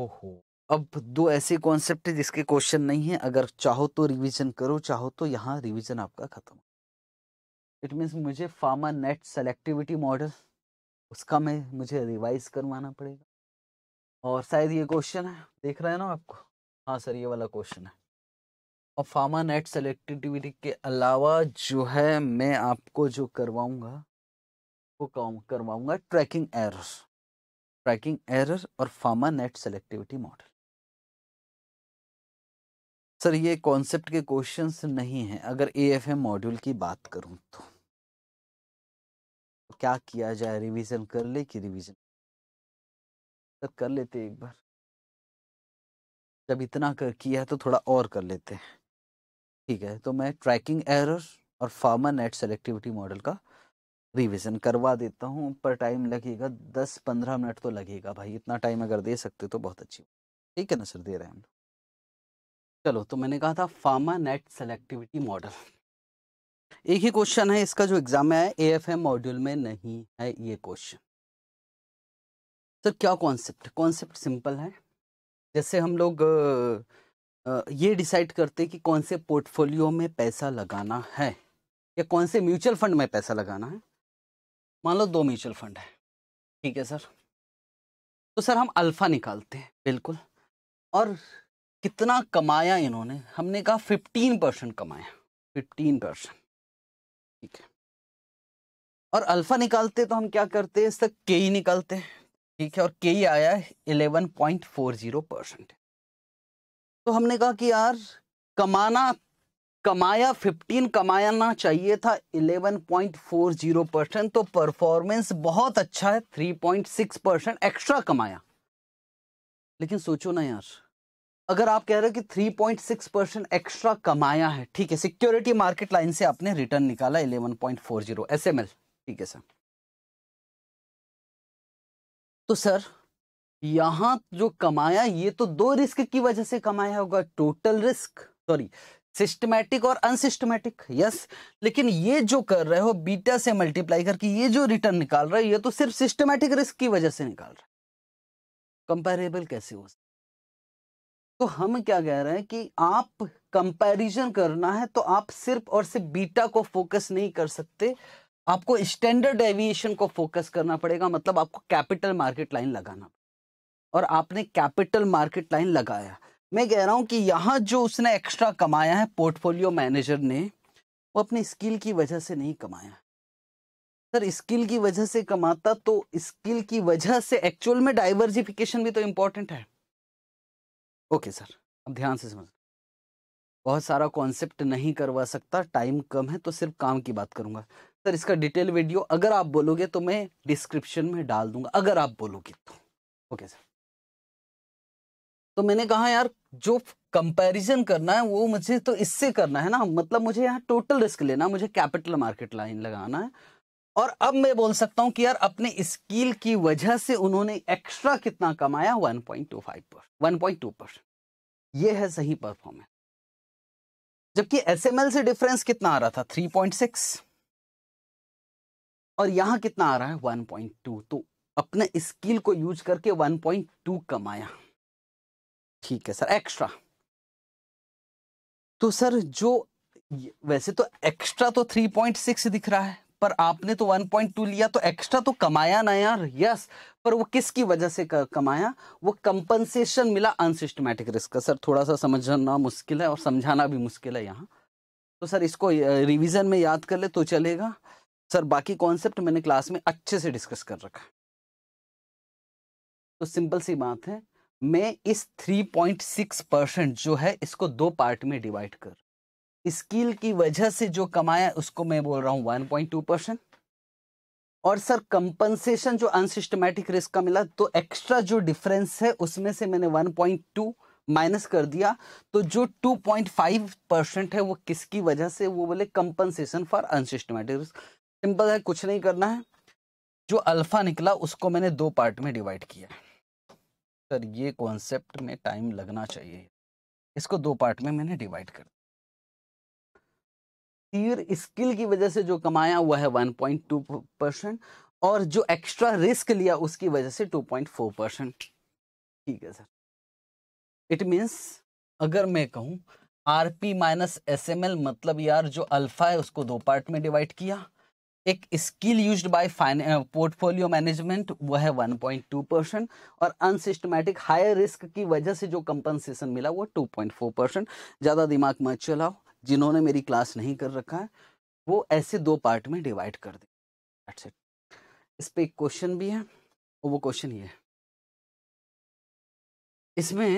ओहो अब दो ऐसे कॉन्सेप्ट है जिसके क्वेश्चन नहीं है अगर चाहो तो रिवीजन करो चाहो तो यहाँ रिवीजन आपका खत्म इट मीन्स मुझे फार्मा नेट सेलेक्टिविटी मॉडल उसका मैं मुझे रिवाइज करवाना पड़ेगा और शायद ये क्वेश्चन है देख रहे हैं ना आपको हाँ सर ये वाला क्वेश्चन है और फार्मा नेट सेलेक्टिविटी के अलावा जो है मैं आपको जो करवाऊँगा वो करवाऊँगा ट्रैकिंग एरर्स ट्रैकिंग एरर और Fama net selectivity model sir ये कॉन्सेप्ट के क्वेश्चंस नहीं हैं अगर एएफएम मॉड्यूल की बात करूं तो।, तो क्या किया जाए रिवीजन कर ले कि रिवीजन सर कर लेते एक बार जब इतना कर किया तो थोड़ा और कर लेते हैं ठीक है तो मैं ट्रैकिंग एरर और फार्मा नेट सेलेक्टिविटी मॉडल का रिवीजन करवा देता हूँ पर टाइम लगेगा दस पंद्रह मिनट तो लगेगा भाई इतना टाइम अगर दे सकते तो बहुत अच्छी ठीक है ना सर दे रहे हैं हम चलो तो मैंने कहा था फार्मा नेट सेलेक्टिविटी मॉडल एक ही क्वेश्चन है इसका जो एग्जाम है ए एफ एम मॉड्यूल में नहीं है ये क्वेश्चन सर क्या कॉन्सेप्ट कॉन्सेप्ट सिंपल है जैसे हम लोग ये डिसाइड करते कि कौन से पोर्टफोलियो में पैसा लगाना है या कौन से म्यूचुअल फंड में पैसा लगाना है मान लो दो म्यूचुअल फंड है ठीक है सर तो सर हम अल्फ़ा निकालते हैं बिल्कुल और कितना कमाया इन्होंने हमने कहा फिफ्टीन परसेंट कमाया फिफ्टीन परसेंट ठीक है और अल्फ़ा निकालते तो हम क्या करते हैं सर के ही निकालते हैं ठीक है और के ही आया है eleven point four zero percent तो हमने कहा कि यार कमाना कमाया 15 कमाना चाहिए था 11.40 परसेंट तो परफॉर्मेंस बहुत अच्छा है 3.6 परसेंट एक्स्ट्रा कमाया लेकिन सोचो ना यार अगर आप कह रहे हो कि 3.6 परसेंट एक्स्ट्रा कमाया है ठीक है सिक्योरिटी मार्केट लाइन से आपने रिटर्न निकाला 11.40 पॉइंट ठीक है सर तो सर यहां जो कमाया ये तो दो रिस्क की वजह से कमाया होगा टोटल रिस्क सॉरी सिस्टमैटिक और अनसिस्टमैटिक यस लेकिन ये जो कर रहे हो बीटा से मल्टीप्लाई करके ये जो रिटर्न निकाल रहे हो ये तो सिर्फ सिस्टमैटिक रिस्क की वजह से निकाल रहे कंपेरेबल कैसे हो सकता तो हम क्या कह रहे हैं कि आप कंपैरिजन करना है तो आप सिर्फ और सिर्फ बीटा को फोकस नहीं कर सकते आपको स्टैंडर्ड एविएशन को फोकस करना पड़ेगा मतलब आपको कैपिटल मार्केट लाइन लगाना और आपने कैपिटल मार्केट लाइन लगाया मैं कह रहा हूं कि यहाँ जो उसने एक्स्ट्रा कमाया है पोर्टफोलियो मैनेजर ने वो अपनी स्किल की वजह से नहीं कमाया सर स्किल की वजह से कमाता तो स्किल की वजह से एक्चुअल में डाइवर्सिफिकेशन भी तो इम्पोर्टेंट है ओके सर अब ध्यान से समझ बहुत सारा कॉन्सेप्ट नहीं करवा सकता टाइम कम है तो सिर्फ काम की बात करूंगा सर इसका डिटेल वीडियो अगर आप बोलोगे तो मैं डिस्क्रिप्शन में डाल दूंगा अगर आप बोलोगे तो ओके सर तो मैंने कहा यार जो कंपैरिजन करना है वो मुझे तो इससे करना है ना मतलब मुझे यहाँ टोटल रिस्क लेना मुझे कैपिटल मार्केट लाइन लगाना है और अब मैं बोल सकता हूँ कि यार अपने स्किल की वजह से उन्होंने एक्स्ट्रा कितना कमाया वन पॉइंट टू पर यह है सही परफॉर्मेंस जबकि एस से डिफरेंस कितना आ रहा था सिक्स और यहां कितना आ रहा है टू तो अपने स्किल को यूज करके टू कमाया ठीक है सर एक्स्ट्रा तो सर जो वैसे तो एक्स्ट्रा तो 3.6 दिख रहा है पर आपने तो 1.2 लिया तो एक्स्ट्रा तो कमाया ना यार यस पर वो किसकी वजह से कमाया वो कंपनसेशन मिला अनसिस्टमेटिक रिस्क का सर थोड़ा सा समझना मुश्किल है और समझाना भी मुश्किल है यहाँ तो सर इसको रिवीजन में याद कर ले तो चलेगा सर बाकी कॉन्सेप्ट मैंने क्लास में अच्छे से डिस्कस कर रखा है तो सिंपल सी बात है मैं इस 3.6 परसेंट जो है इसको दो पार्ट में डिवाइड कर स्किल की वजह से जो कमाया उसको मैं बोल रहा हूं 1.2 परसेंट और सर कंपनसेशन जो अनसिस्टमेटिक रिस्क का मिला तो एक्स्ट्रा जो डिफरेंस है उसमें से मैंने 1.2 माइनस कर दिया तो जो 2.5 परसेंट है वो किसकी वजह से वो बोले compensation for unsystematic risk simple है कुछ नहीं करना है जो अल्फा निकला उसको मैंने दो पार्ट में डिवाइड किया है सर ये कॉन्सेप्ट में टाइम लगना चाहिए इसको दो पार्ट में मैंने डिवाइड कर तीर स्किल की वजह से जो कमाया हुआ है 1.2 परसेंट और जो एक्स्ट्रा रिस्क लिया उसकी वजह से 2.4 परसेंट ठीक है सर इट मीन्स अगर मैं कहूँ R P minus S M L मतलब यार जो अल्फा है उसको दो पार्ट में डिवाइड किया एक skill use by portfolio management वो है वन पॉइंट टू परसेंट और अनसिस्टमेटिक हायर रिस्क की वजह से जो कंपनसेशन मिला वो टू पॉइंट फोर परसेंट ज़्यादा दिमाग मत चलाओ जिन्होंने मेरी क्लास नहीं कर रखा है वो ऐसे दो पार्ट में डिवाइड कर दें इस पर एक क्वेश्चन भी है और वो क्वेश्चन ये है इसमें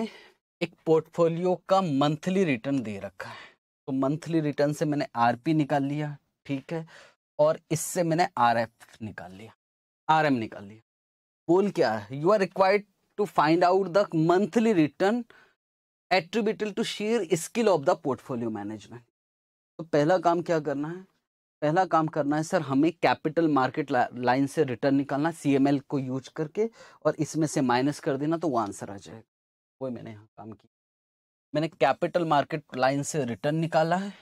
एक पोर्टफोलियो का मंथली रिटर्न दे रखा है तो मंथली रिटर्न से मैंने आरपी निकाल लिया ठीक है और इससे मैंने आर एफ निकाल लिया आर एम निकाल लिया बोल क्या है you are required to find out the monthly return attributable to sheer skill of the portfolio management तो पहला काम क्या करना है पहला काम करना है सर हमें कैपिटल मार्केट लाइन से रिटर्न निकालना सी एम एल को यूज करके और इसमें से माइनस कर देना तो वो आंसर आ जाएगा वही मैंने यहाँ काम किया मैंने कैपिटल मार्केट लाइन से रिटर्न निकाला है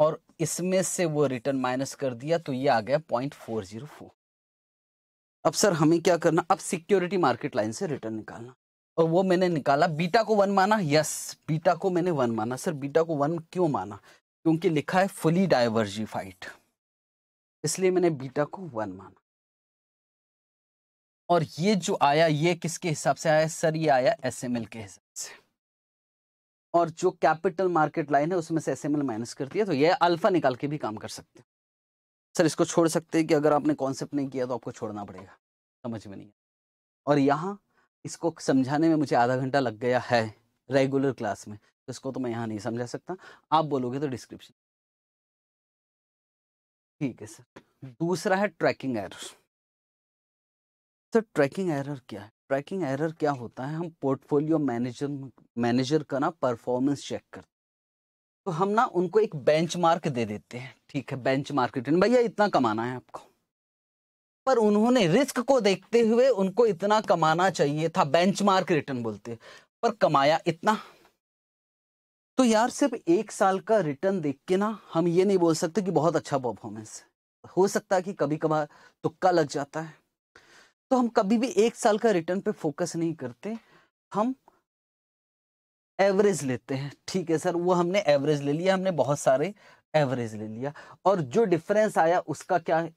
और इसमें से वो रिटर्न माइनस कर दिया तो ये आ गया पॉइंट फोर जीरो फोर अब सर हमें क्या करना अब सिक्योरिटी मार्केट लाइन से रिटर्न निकालना और वो मैंने निकाला बीटा को वन माना यस बीटा को मैंने वन माना सर बीटा को वन क्यों माना क्योंकि लिखा है फुली डाइवर्जिफाइड इसलिए मैंने बीटा को वन माना और ये जो आया ये किसके हिसाब से आया सर ये आया एस के हिसाब से और जो कैपिटल मार्केट लाइन है उसमें से एस माइनस कर दिया तो ये अल्फा निकाल के भी काम कर सकते हैं सर इसको छोड़ सकते हैं कि अगर आपने कॉन्सेप्ट नहीं किया तो आपको छोड़ना पड़ेगा समझ में नहीं और यहाँ इसको समझाने में मुझे आधा घंटा लग गया है रेगुलर क्लास में तो इसको तो मैं यहाँ नहीं समझा सकता आप बोलोगे तो डिस्क्रिप्शन ठीक है सर दूसरा है ट्रैकिंग एरर सर तो ट्रैकिंग एरर क्या है ट्रैकिंग एरर क्या होता है हम पोर्टफोलियो मैनेजर मैनेजर का ना परफॉर्मेंस चेक करते तो हम ना उनको एक बेंचमार्क दे देते हैं ठीक है बेंच रिटर्न भैया इतना कमाना है आपको पर उन्होंने रिस्क को देखते हुए उनको इतना कमाना चाहिए था बेंचमार्क रिटर्न बोलते पर कमाया इतना तो यार सिर्फ एक साल का रिटर्न देख के ना हम ये नहीं बोल सकते कि बहुत अच्छा परफॉर्मेंस है हो सकता है कि कभी कभार तुक्का लग जाता है तो हम कभी भी एक साल का रिटर्न पे फोकस नहीं करते हम एवरेज लेते हैं ठीक है सर वो हमने एवरेज ले लिया हमने बहुत सारे एवरेज ले लिया और जो डिफरेंस आया उसका क्या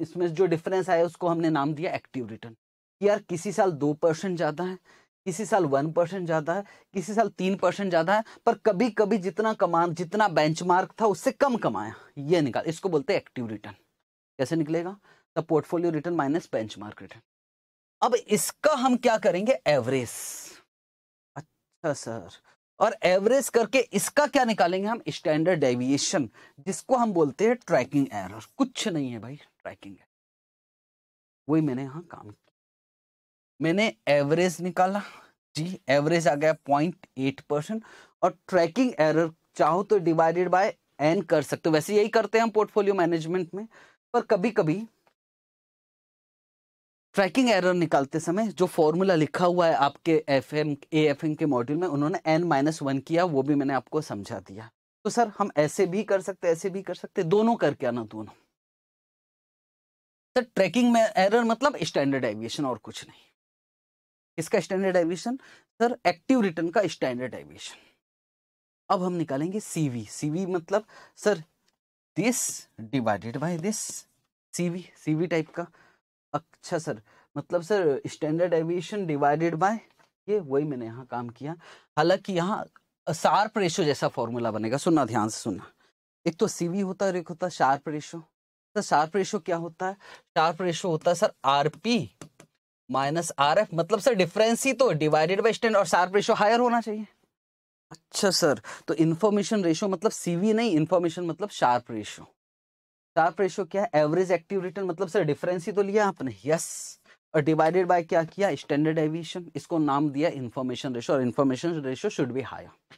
इसमें जो डिफरेंस आया उसको हमने नाम दिया एक्टिव रिटर्न यार किसी साल दो परसेंट ज़्यादा है किसी साल वन परसेंट ज़्यादा है किसी साल तीन परसेंट ज़्यादा है पर कभी कभी जितना कमा जितना बेंचमार्क था उससे कम कमाया ये निकाल इसको बोलते हैं एक्टिव रिटर्न कैसे निकलेगा the portfolio return minus benchmark return अब इसका हम क्या करेंगे एवरेज अच्छा सर और एवरेज करके इसका क्या निकालेंगे हम स्टैंडर्ड डेविएशन जिसको हम बोलते हैं ट्रैकिंग एरर कुछ नहीं है भाई ट्रैकिंग वही मैंने यहां काम किया मैंने एवरेज निकाला जी एवरेज आ गया पॉइंट एट परसेंट और ट्रैकिंग एरर चाहो तो डिवाइडेड बाय एन कर सकते हो वैसे यही करते हैं हम पोर्टफोलियो मैनेजमेंट में पर कभी कभी ट्रैकिंग एरर निकालते समय जो फॉर्मूला लिखा हुआ है आपके F M A F M के मॉड्यूल में उन्होंने एन माइनस वन किया वो भी मैंने आपको समझा दिया तो सर हम ऐसे भी कर सकते ऐसे भी कर सकते दोनों करके आना दोनों सर ट्रैकिंग में एरर मतलब स्टैंडर्ड एविएशन और कुछ नहीं इसका standard deviation sir active return का स्टैंडर्ड एविएशन अब हम निकालेंगे सीवी सीवी मतलब sir this divided by this CV CV type का अच्छा सर मतलब sir standard deviation divided by ये वही मैंने यहाँ काम किया हालांकि यहाँ शार्प रेशो जैसा फॉर्मूला बनेगा सुनना ध्यान से सुनना एक तो सी वी होता है एक होता है शार्प रेशो तो सर शार्प रेशो क्या होता है शार्प रेशो होता है sir R P minus R F मतलब सर डिफरेंस ही तो डिवाइडेड बाई स्टैंड और शार्प रेशो हायर होना चाहिए अच्छा सर तो इन्फॉर्मेशन रेशो मतलब सीवी नहीं इन्फॉर्मेशन मतलब शार्प रेशो शार्प रेशियो क्या है एवरेज एक्टिव रिटर्न मतलब सर डिफरेंस ही तो लिया आपने यस और डिवाइडेड बाय क्या किया स्टैंडर्ड एविएशन इसको नाम दिया इन्फॉर्मेशन रेशो और information ratio should be higher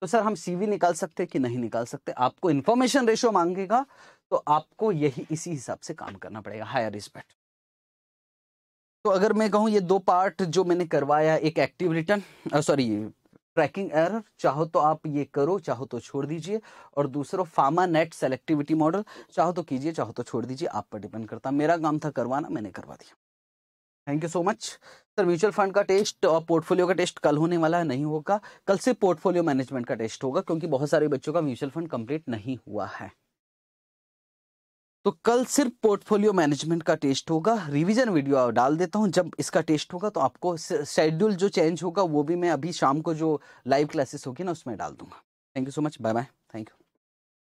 तो सर हम सीवी निकाल सकते कि नहीं निकाल सकते आपको इन्फॉर्मेशन रेशो मांगेगा तो आपको यही इसी हिसाब से काम करना पड़ेगा हायर रिस्पेक्ट तो अगर मैं कहूँ ये दो पार्ट जो मैंने करवाया एक active return sorry tracking error चाहो तो आप ये करो चाहो तो छोड़ दीजिए और दूसरा फार्मा नेट सेलेक्टिविटी मॉडल चाहो तो कीजिए चाहो तो छोड़ दीजिए आप पर डिपेंड करता मेरा काम था करवाना मैंने करवा दिया thank you so much sir mutual fund का टेस्ट और पोर्टफोलियो का टेस्ट कल होने वाला है नहीं होगा कल से पोर्टफोलियो मैनेजमेंट का टेस्ट होगा क्योंकि बहुत सारे बच्चों का म्यूचुअल फंड कंप्लीट नहीं हुआ है तो कल सिर्फ पोर्टफोलियो मैनेजमेंट का टेस्ट होगा रिवीजन वीडियो डाल देता हूँ जब इसका टेस्ट होगा तो आपको शेड्यूल जो चेंज होगा वो भी मैं अभी शाम को जो लाइव क्लासेस होगी ना उसमें डाल दूंगा thank you so much bye bye thank you